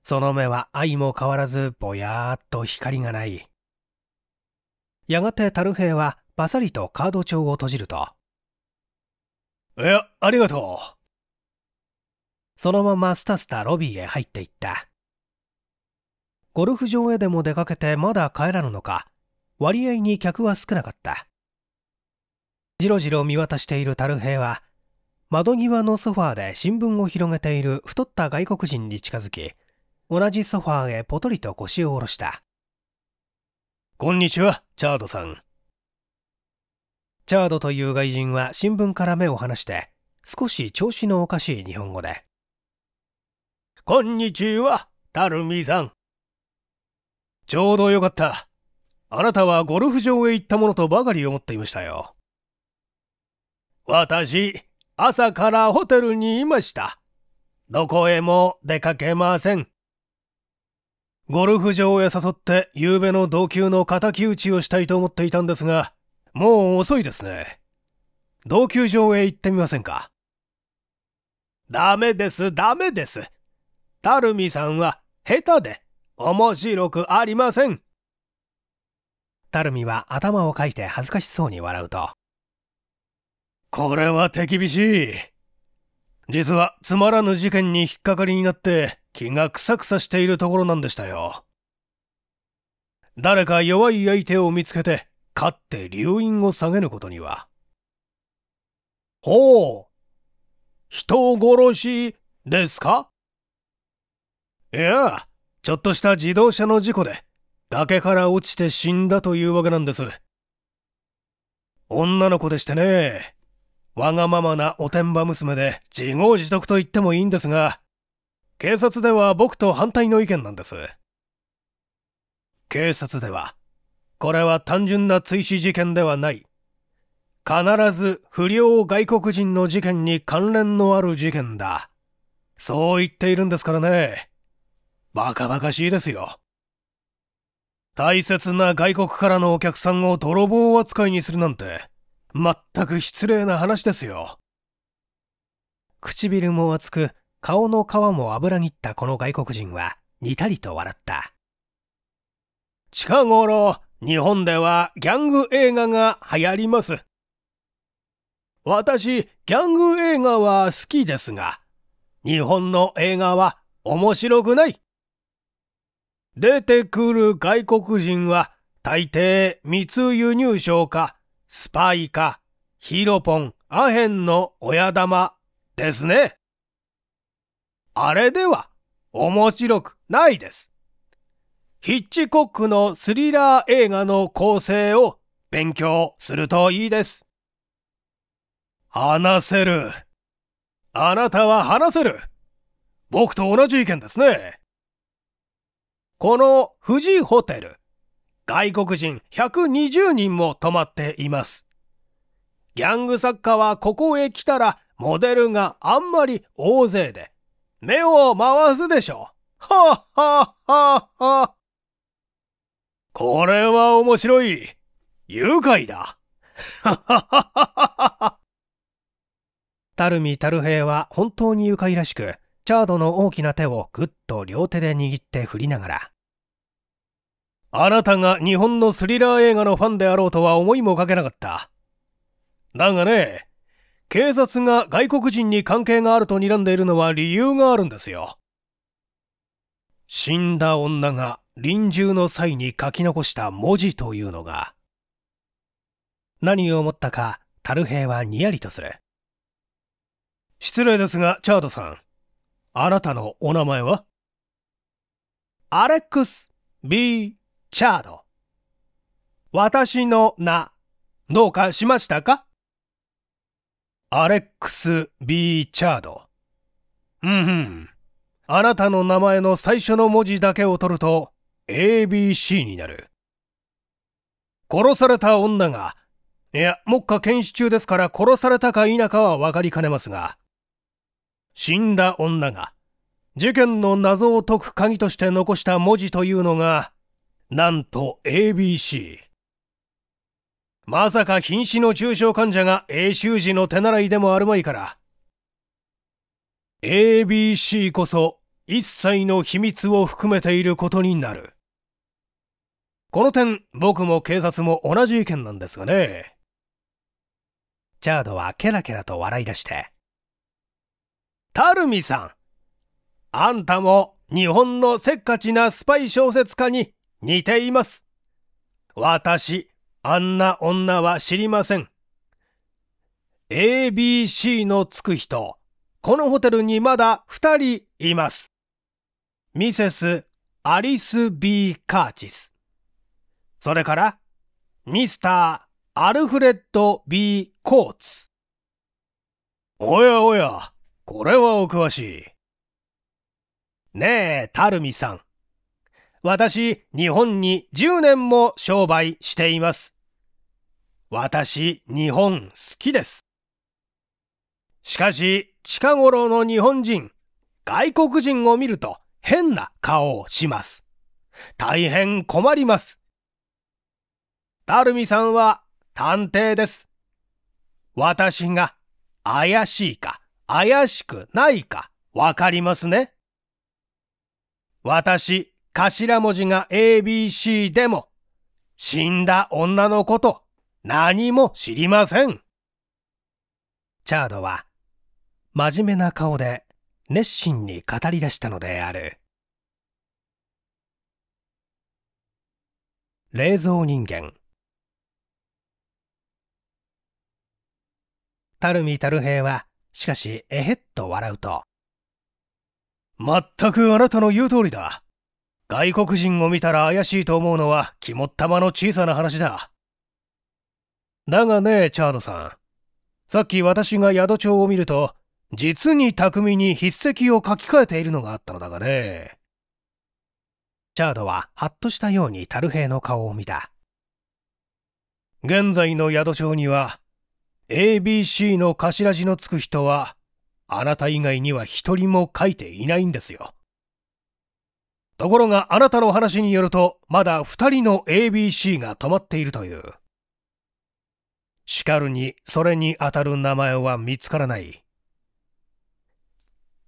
その目は愛も変わらずぼやーっと光がないやがてタルヘイはバサリとカード帳を閉じるといやありがとうそのまますたすたロビーへ入っていったゴルフ場へでも出かけてまだ帰らぬのか割合に客は少なかったじろじろ見渡しているタルヘイは、窓際のソファーで新聞を広げている太った外国人に近づき、同じソファーへぽとりと腰を下ろした。こんにちは、チャードさん。チャードという外人は新聞から目を離して、少し調子のおかしい日本語で。こんにちは、タルミさん。ちょうどよかった。あなたはゴルフ場へ行ったものとばかり思っていましたよ。私、朝からホテルにいました。どこへも出かけません。ゴルフ場へ誘って、夕べの同級の敵討ちをしたいと思っていたんですが、もう遅いですね。同級場へ行ってみませんか。ダメです、ダメです。タルミさんは、下手で、面白くありません。タルミは頭をかいて恥ずかしそうに笑うと、これは手厳しい。実はつまらぬ事件に引っかかりになって気がくさくさしているところなんでしたよ。誰か弱い相手を見つけて、勝って留飲を下げることには。ほう、人殺しですかいや、ちょっとした自動車の事故で崖から落ちて死んだというわけなんです。女の子でしてね、わがままなおてんば娘で自業自得と言ってもいいんですが、警察では僕と反対の意見なんです。警察では、これは単純な追試事件ではない。必ず不良外国人の事件に関連のある事件だ。そう言っているんですからね。バカバカしいですよ。大切な外国からのお客さんを泥棒扱いにするなんて。全く失礼な話ですよ。唇も厚く、顔の皮も油ぎったこの外国人は、にたりと笑った。近頃、日本ではギャング映画が流行ります。私、ギャング映画は好きですが、日本の映画は面白くない。出てくる外国人は大抵密輸入商かスパイか、ヒロポン、アヘンの親玉ですね。あれでは面白くないです。ヒッチコックのスリラー映画の構成を勉強するといいです。話せる。あなたは話せる。僕と同じ意見ですね。この富士ホテル。外国人120人も泊まっています。ギャング作家はここへ来たらモデルがあんまり大勢で、目を回すでしょう。はっはっはっは。これは面白い。愉快だ。ははははは。タルミ・タルヘイは本当に愉快らしく、チャードの大きな手をぐっと両手で握って振りながら、あなたが日本のスリラー映画のファンであろうとは思いもかけなかった。だがね、警察が外国人に関係があると睨んでいるのは理由があるんですよ。死んだ女が臨終の際に書き残した文字というのが。何を思ったか、タルヘイはにやりとする。失礼ですが、チャードさん。あなたのお名前はアレックス・ B・ チャード。私の名、どうかしましたかアレックス・ B・ チャード。うんうん。あなたの名前の最初の文字だけを取ると ABC になる。殺された女が、いや、目下検視中ですから殺されたか否かは分かりかねますが、死んだ女が、事件の謎を解く鍵として残した文字というのが、なんと ABC まさか瀕死の重症患者が永州時の手習いでもあるまいから ABC こそ一切の秘密を含めていることになるこの点僕も警察も同じ意見なんですがねチャードはケラケラと笑い出して「タルミさんあんたも日本のせっかちなスパイ小説家に似ています。私、あんな女は知りません。ABC のつく人、このホテルにまだ2人います。ミセス・アリス・ B・ カーチス。それから、ミスター・アルフレッド・ B・ コーツ。おやおや、これはお詳しい。ねえ、タルミさん。私、日本に10年も商売しています。私、日本好きです。しかし、近頃の日本人、外国人を見ると変な顔をします。大変困ります。たるみさんは探偵です。私が怪しいか怪しくないかわかりますね。私、頭文字が ABC でも、死んだ女のこと、何も知りません。チャードは、真面目な顔で熱心に語り出したのである。冷蔵人間タルミタルヘイは、しかし、えへっと笑うと。まったくあなたの言う通りだ。外国人を見たら怪しいと思うのは肝っ玉の小さな話だ。だがね、チャードさん。さっき私が宿帳を見ると、実に巧みに筆跡を書き換えているのがあったのだがね。チャードはハッとしたようにタルヘイの顔を見た。現在の宿帳には、ABC の頭字のつく人は、あなた以外には一人も書いていないんですよ。ところがあなたの話によるとまだ2人の ABC が止まっているというしかるにそれにあたる名前は見つからない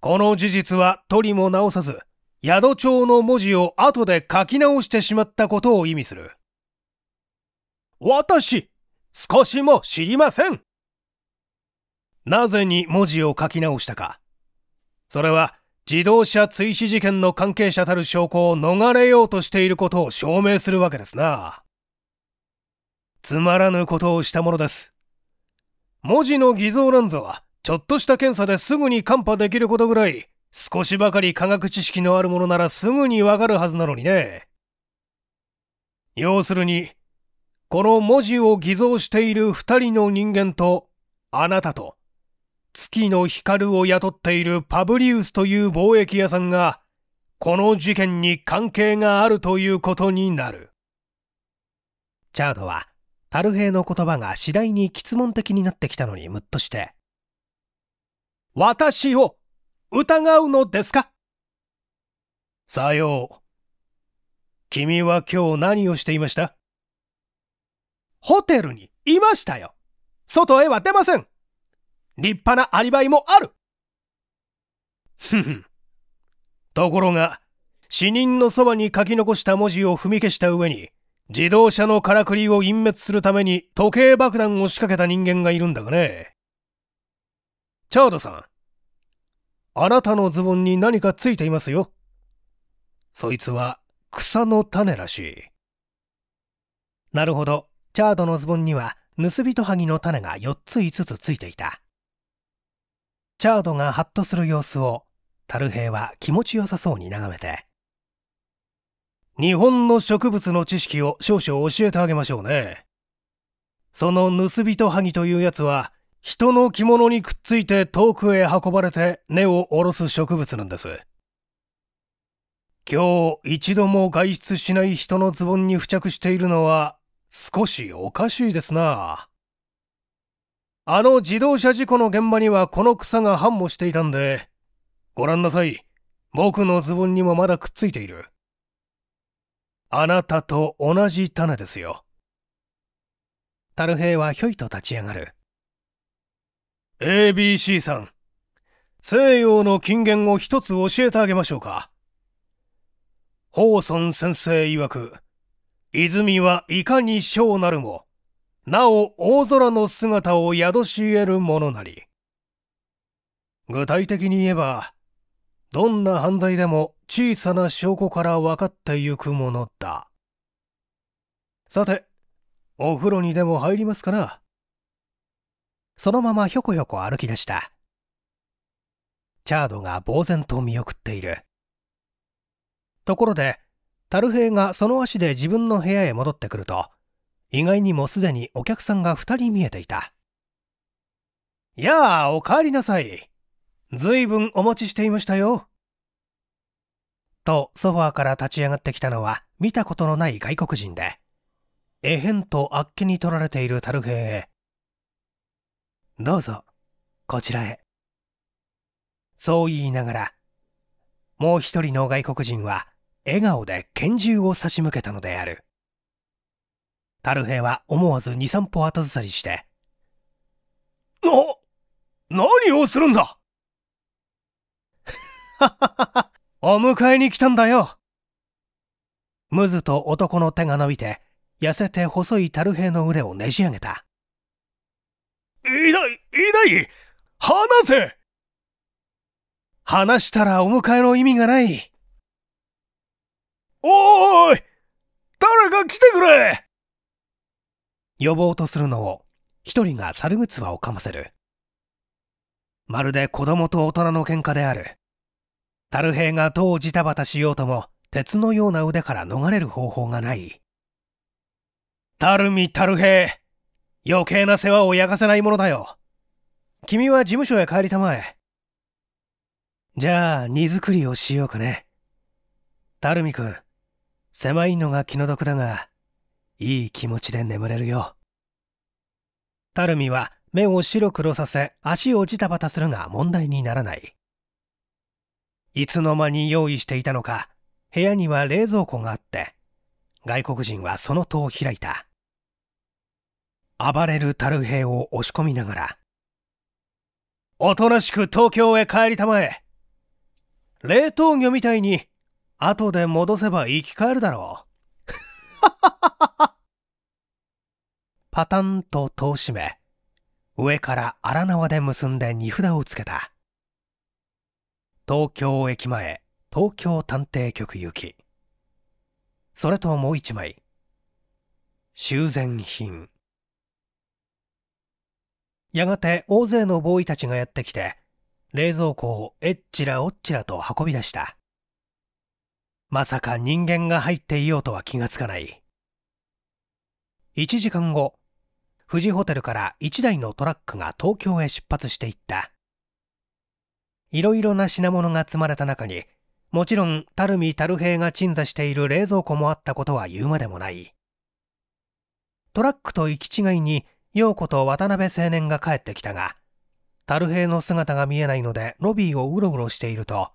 この事実は取りも直さず宿帳の文字を後で書き直してしまったことを意味する私少しも知りませんなぜに文字を書き直したかそれは自動車追試事件の関係者たる証拠を逃れようとしていることを証明するわけですな。つまらぬことをしたものです。文字の偽造なんぞは、ちょっとした検査ですぐに看破できることぐらい、少しばかり科学知識のあるものならすぐにわかるはずなのにね。要するに、この文字を偽造している2人の人間と、あなたと、月の光を雇っているパブリウスという貿易屋さんが、この事件に関係があるということになる。チャードは、タルヘイの言葉が次第に質問的になってきたのにムッとして、私を疑うのですかさよう。君は今日何をしていましたホテルにいましたよ。外へは出ません。立派なアリバイもある。ふん。ところが、死人のそばに書き残した文字を踏み消した上に、自動車のからくりを隠滅するために時計爆弾を仕掛けた人間がいるんだがね。チャードさん、あなたのズボンに何かついていますよ。そいつは草の種らしい。なるほど、チャードのズボンには盗人はぎの種が4つ5つついていた。チャードがハッとする様子を、タルヘイは気持ちよさそうに眺めて、日本の植物の知識を少々教えてあげましょうね。その盗人萩というやつは、人の着物にくっついて遠くへ運ばれて根を下ろす植物なんです。今日一度も外出しない人のズボンに付着しているのは少しおかしいですな。あの自動車事故の現場にはこの草が繁茂していたんで、ご覧なさい。僕のズボンにもまだくっついている。あなたと同じ種ですよ。タルヘイはひょいと立ち上がる。ABC さん、西洋の金言を一つ教えてあげましょうか。ホーソン先生曰く、泉はいかに小なるも、なお大空の姿を宿し得るものなり具体的に言えばどんな犯罪でも小さな証拠から分かってゆくものださてお風呂にでも入りますかなそのままひょこひょこ歩き出したチャードが呆然と見送っているところでタルヘイがその足で自分の部屋へ戻ってくると意外にもすでにお客さんが2人見えていた。やあ、お帰りなさい。ずいぶんお待ちしていましたよ。とソファーから立ち上がってきたのは見たことのない外国人で、えへんとあっけに取られているタルヘへ。どうぞ、こちらへ。そう言いながら、もう一人の外国人は笑顔で拳銃を差し向けたのである。タルヘは思わず二三歩後ずさりして、な、何をするんだ お迎えに来たんだよ。ムズと男の手が伸びて、痩せて細いタルヘの腕をねじ上げた。いない、いない離せ話したらお迎えの意味がない。おーい誰か来てくれ呼ぼうとするのを一人が猿靴つをかませる。まるで子供と大人の喧嘩である。樽兵がどうジタバタしようとも、鉄のような腕から逃れる方法がない。たるみたるへ余計な世話を焼かせないものだよ。君は事務所へ帰りたまえ。じゃあ、荷造りをしようかね。たるみくん、狭いのが気の毒だが、いい気持ちで眠れるよ。タルミは目を白黒させ足をジタバタするが問題にならない。いつの間に用意していたのか、部屋には冷蔵庫があって、外国人はその戸を開いた。暴れるタル兵を押し込みながら、おとなしく東京へ帰りたまえ。冷凍魚みたいに、後で戻せば生き返るだろう。パタンと戸を閉め、上から荒縄で結んで荷札をつけた。東京駅前、東京探偵局行き。それともう一枚。修繕品。やがて大勢のボーイたちがやってきて、冷蔵庫をえっちらおっちらと運び出した。まさか人間が入っていようとは気がつかない1時間後富士ホテルから1台のトラックが東京へ出発していったいろいろな品物が積まれた中にもちろん垂水樽平が鎮座している冷蔵庫もあったことは言うまでもないトラックと行き違いに陽子と渡辺青年が帰ってきたが樽平の姿が見えないのでロビーをうろうろしていると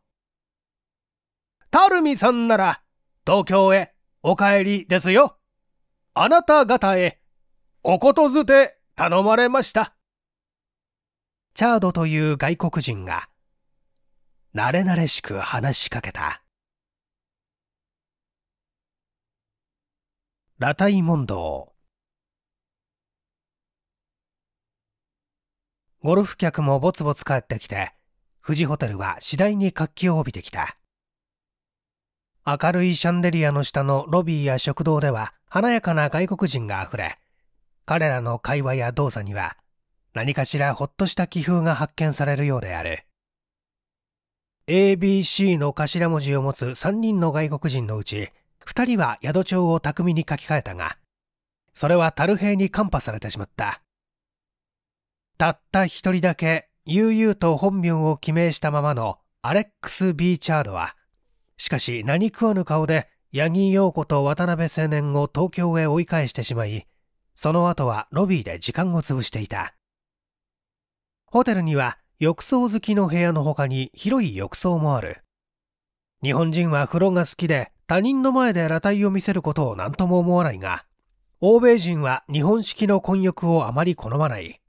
タルミさんなら、東京へお帰りですよ。あなた方へ、おことづて頼まれました。チャードという外国人が、慣れ慣れしく話しかけた。ラタイ問答ゴルフ客もぼつぼつ帰ってきて、富士ホテルは次第に活気を帯びてきた。明るいシャンデリアの下のロビーや食堂では華やかな外国人があふれ、彼らの会話や動作には何かしらほっとした気風が発見されるようである。ABC の頭文字を持つ3人の外国人のうち、2人は宿帳を巧みに書き換えたが、それはタルにカンパされてしまった。たった一人だけ悠々と本名を記名したままのアレックス・ビーチャードは、しかし何食わぬ顔で八木陽子と渡辺青年を東京へ追い返してしまいその後はロビーで時間を潰していたホテルには浴槽好きの部屋のほかに広い浴槽もある日本人は風呂が好きで他人の前で裸体を見せることを何とも思わないが欧米人は日本式の混浴をあまり好まない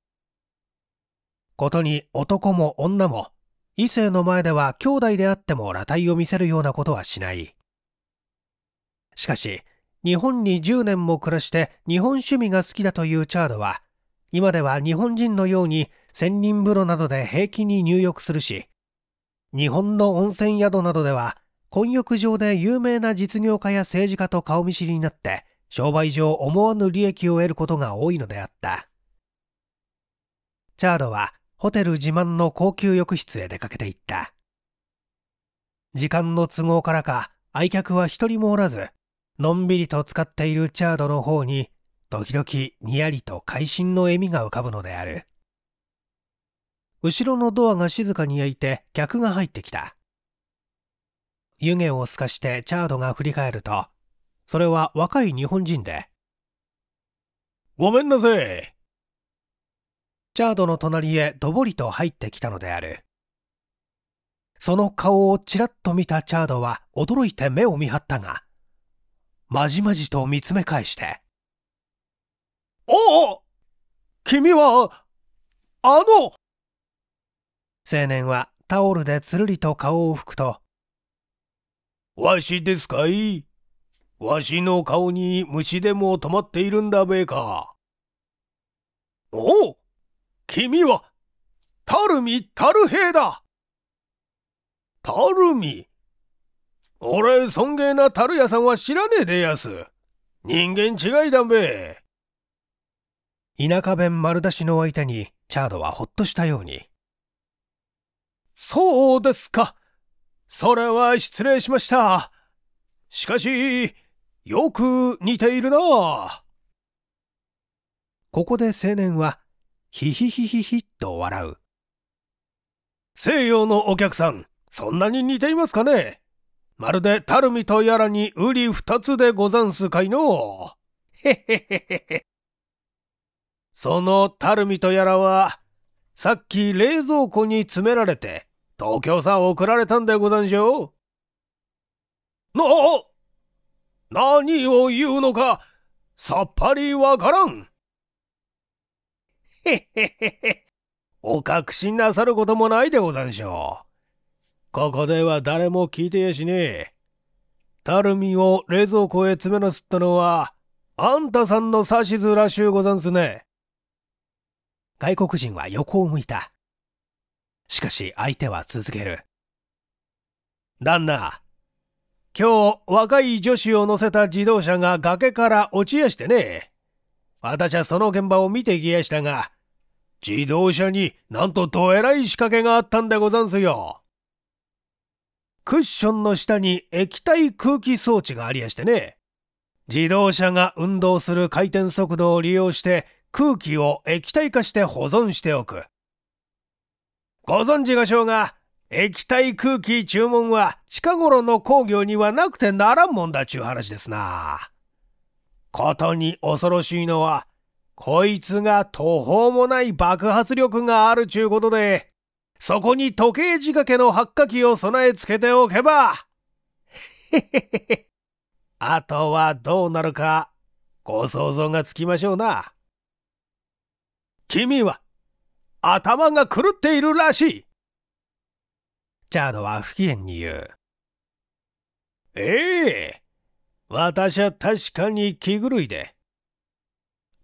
ことに男も女も異性の前では兄弟であっても裸体を見せるようなことはしない。しかし、日本に10年も暮らして日本趣味が好きだというチャードは、今では日本人のように仙人風呂などで平気に入浴するし、日本の温泉宿などでは、混浴場で有名な実業家や政治家と顔見知りになって、商売上思わぬ利益を得ることが多いのであった。チャードはホテル自慢の高級浴室へ出かけていった。時間の都合からか、愛客は一人もおらず、のんびりと使っているチャードの方に、時々にやりと会心の笑みが浮かぶのである。後ろのドアが静かに開いて客が入ってきた。湯気を透かしてチャードが振り返ると、それは若い日本人で。ごめんなさい。チャードの隣へどぼりと入ってきたのである。その顔をちらっと見たチャードは驚いて目を見張ったが、まじまじと見つめ返して。おお君は、あの青年はタオルでつるりと顔を拭くと、わしですかいわしの顔に虫でも止まっているんだべか。おお君は、たるみたる兵だたるみ俺、尊敬なたるやさんは知らねえでやす。人間違いだんべ。田舎弁丸出しの相手に、チャードはほっとしたように。そうですか。それは失礼しました。しかし、よく似ているな。ここで青年はひひひひひと笑う。西洋のお客さん、そんなに似ていますかねまるでタルミとやらにうり二つでござんすかいのへへへへへ。そのタルミとやらは、さっき冷蔵庫に詰められて、東京さ送られたんでござんしょうな、何を言うのか、さっぱりわからん。へへへへ。お確信なさることもないでござんしょう。ここでは誰も聞いてやしねえ。たるみを冷蔵庫へ詰めのすったのは、あんたさんの指図らしゅうござんすね。外国人は横を向いた。しかし相手は続ける。旦那、今日若い女子を乗せた自動車が崖から落ちやしてね。私はその現場を見てきやしたが、自動車になんとどえらい仕掛けがあったんでござんすよ。クッションの下に液体空気装置がありやしてね。自動車が運動する回転速度を利用して空気を液体化して保存しておく。ご存知がしょうが、液体空気注文は近頃の工業にはなくてならんもんだちゅう話ですな。ことに恐ろしいのは、こいつが途方もない爆発力があるちゅうことで、そこに時計仕掛けの発火器を備え付けておけば、へへへへ。あとはどうなるか、ご想像がつきましょうな。君は、頭が狂っているらしい。チャードは不機嫌に言う。ええ私は確かに気狂いで、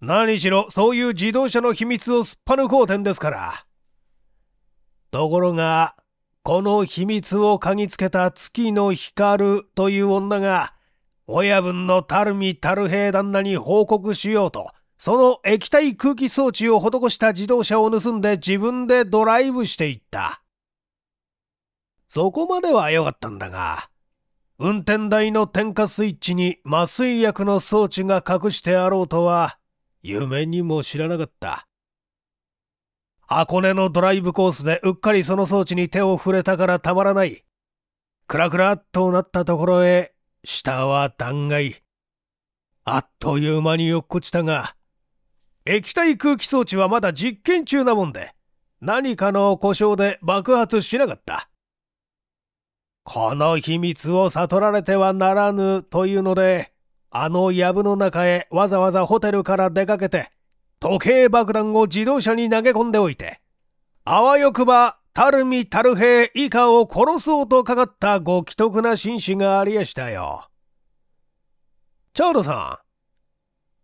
何しろそういう自動車の秘密をすっぱ抜こう点ですから。ところが、この秘密を嗅ぎつけた月の光という女が、親分の垂水垂平旦那に報告しようと、その液体空気装置を施した自動車を盗んで自分でドライブしていった。そこまでは良かったんだが、運転台の点火スイッチに麻酔薬の装置が隠してあろうとは、夢にも知らなかった。箱根のドライブコースでうっかりその装置に手を触れたからたまらない。クラクラっとなったところへ、下は断崖。あっという間に落っこちたが、液体空気装置はまだ実験中なもんで、何かの故障で爆発しなかった。この秘密を悟られてはならぬというので、あの藪の中へわざわざホテルから出かけて、時計爆弾を自動車に投げ込んでおいて、あわよくば、たるみたる兵以下を殺そうとかかったご奇特な紳士がありやしたよ。チャードさ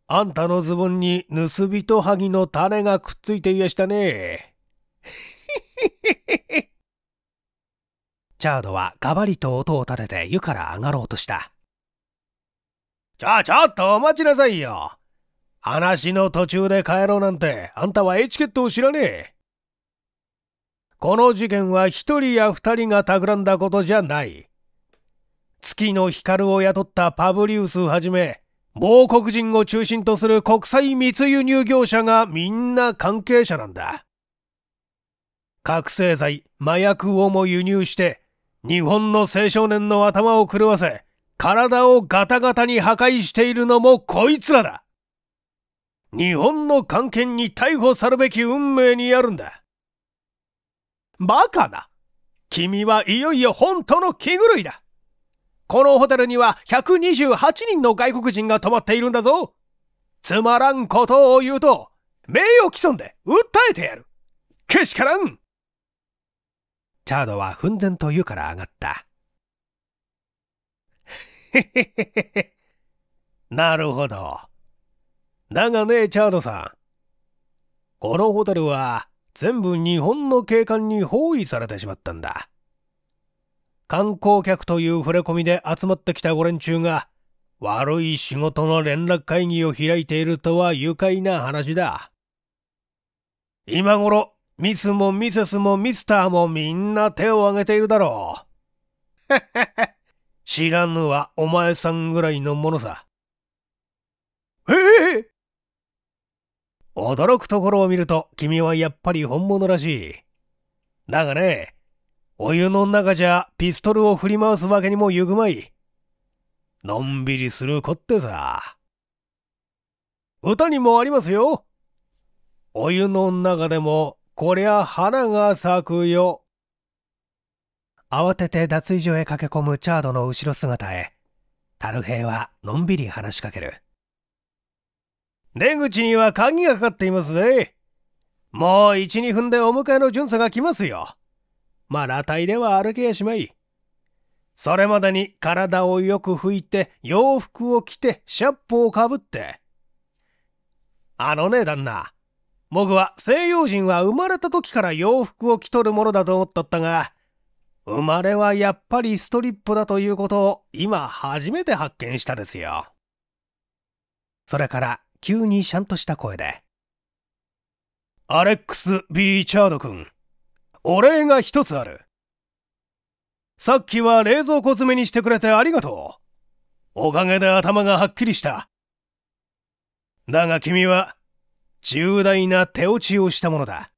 ん、あんたのズボンに盗人はぎの種がくっついていやしたね。チャードはがばりと音を立てて湯から上がろうとした。ちょ、ちょっとお待ちなさいよ。話の途中で帰ろうなんて、あんたはエチケットを知らねえ。この事件は一人や二人が企んだことじゃない。月の光を雇ったパブリウスはじめ、某国人を中心とする国際密輸入業者がみんな関係者なんだ。覚醒剤、麻薬をも輸入して、日本の青少年の頭を狂わせ、体をガタガタに破壊しているのもこいつらだ日本の官憲に逮捕さるべき運命にあるんだバカな君はいよいよ本当の気狂いだこのホテルには128人の外国人が泊まっているんだぞつまらんことを言うと名誉毀損で訴えてやるけしからんチャードは奮然と湯から上がった なるほど。だがね、チャードさん。このホテルは全部日本の警官に包囲されてしまったんだ。観光客という触れ込みで集まってきたご連中が悪い仕事の連絡会議を開いているとは愉快な話だ。今頃、ミスもミセスもミスターもみんな手を挙げているだろう。知らぬはお前さんぐらいのものさ。ええー、驚くところを見ると、君はやっぱり本物らしい。だがね、お湯の中じゃピストルを振り回すわけにもゆくまい。のんびりする子ってさ。歌にもありますよ。お湯の中でも、こりゃ花が咲くよ。慌てて脱衣所へ駆け込むチャードの後ろ姿へタルヘイはのんびり話しかける出口には鍵がかかっていますぜもう12分でお迎えの巡査が来ますよまあ裸体では歩けやしまいそれまでに体をよく拭いて洋服を着てシャッポをかぶってあのね旦那僕は西洋人は生まれた時から洋服を着とるものだと思っとったが生まれはやっぱりストリップだということを今初めて発見したですよ。それから急にシャンとした声で、アレックス・ビーチャード君、お礼が一つある。さっきは冷蔵庫詰めにしてくれてありがとう。おかげで頭がはっきりした。だが君は重大な手落ちをしたものだ。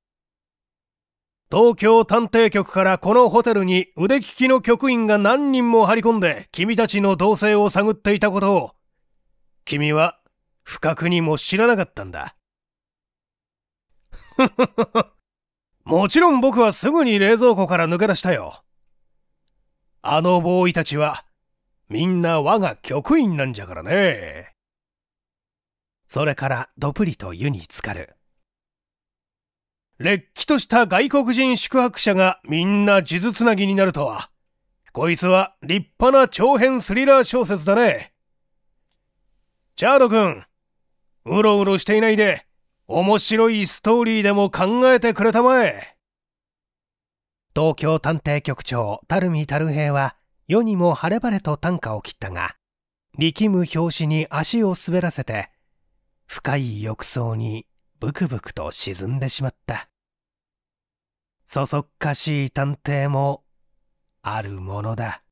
東京探偵局からこのホテルに腕利きの局員が何人も張り込んで君たちの動静を探っていたことを君は不覚にも知らなかったんだもちろん僕はすぐに冷蔵庫から抜け出したよあのボーイたちはみんな我が局員なんじゃからねそれからどぷりと湯に浸かるれっきとした外国人宿泊者がみんな数珠つなぎになるとは。こいつは立派な長編スリラー小説だね。チャード君、うろうろしていないで、面白いストーリーでも考えてくれたまえ。東京探偵局長、垂水垂平は、世にも晴れ晴れと短歌を切ったが、力む拍子に足を滑らせて、深い浴槽にブクブクと沈んでしまったそそっかしい探偵もあるものだ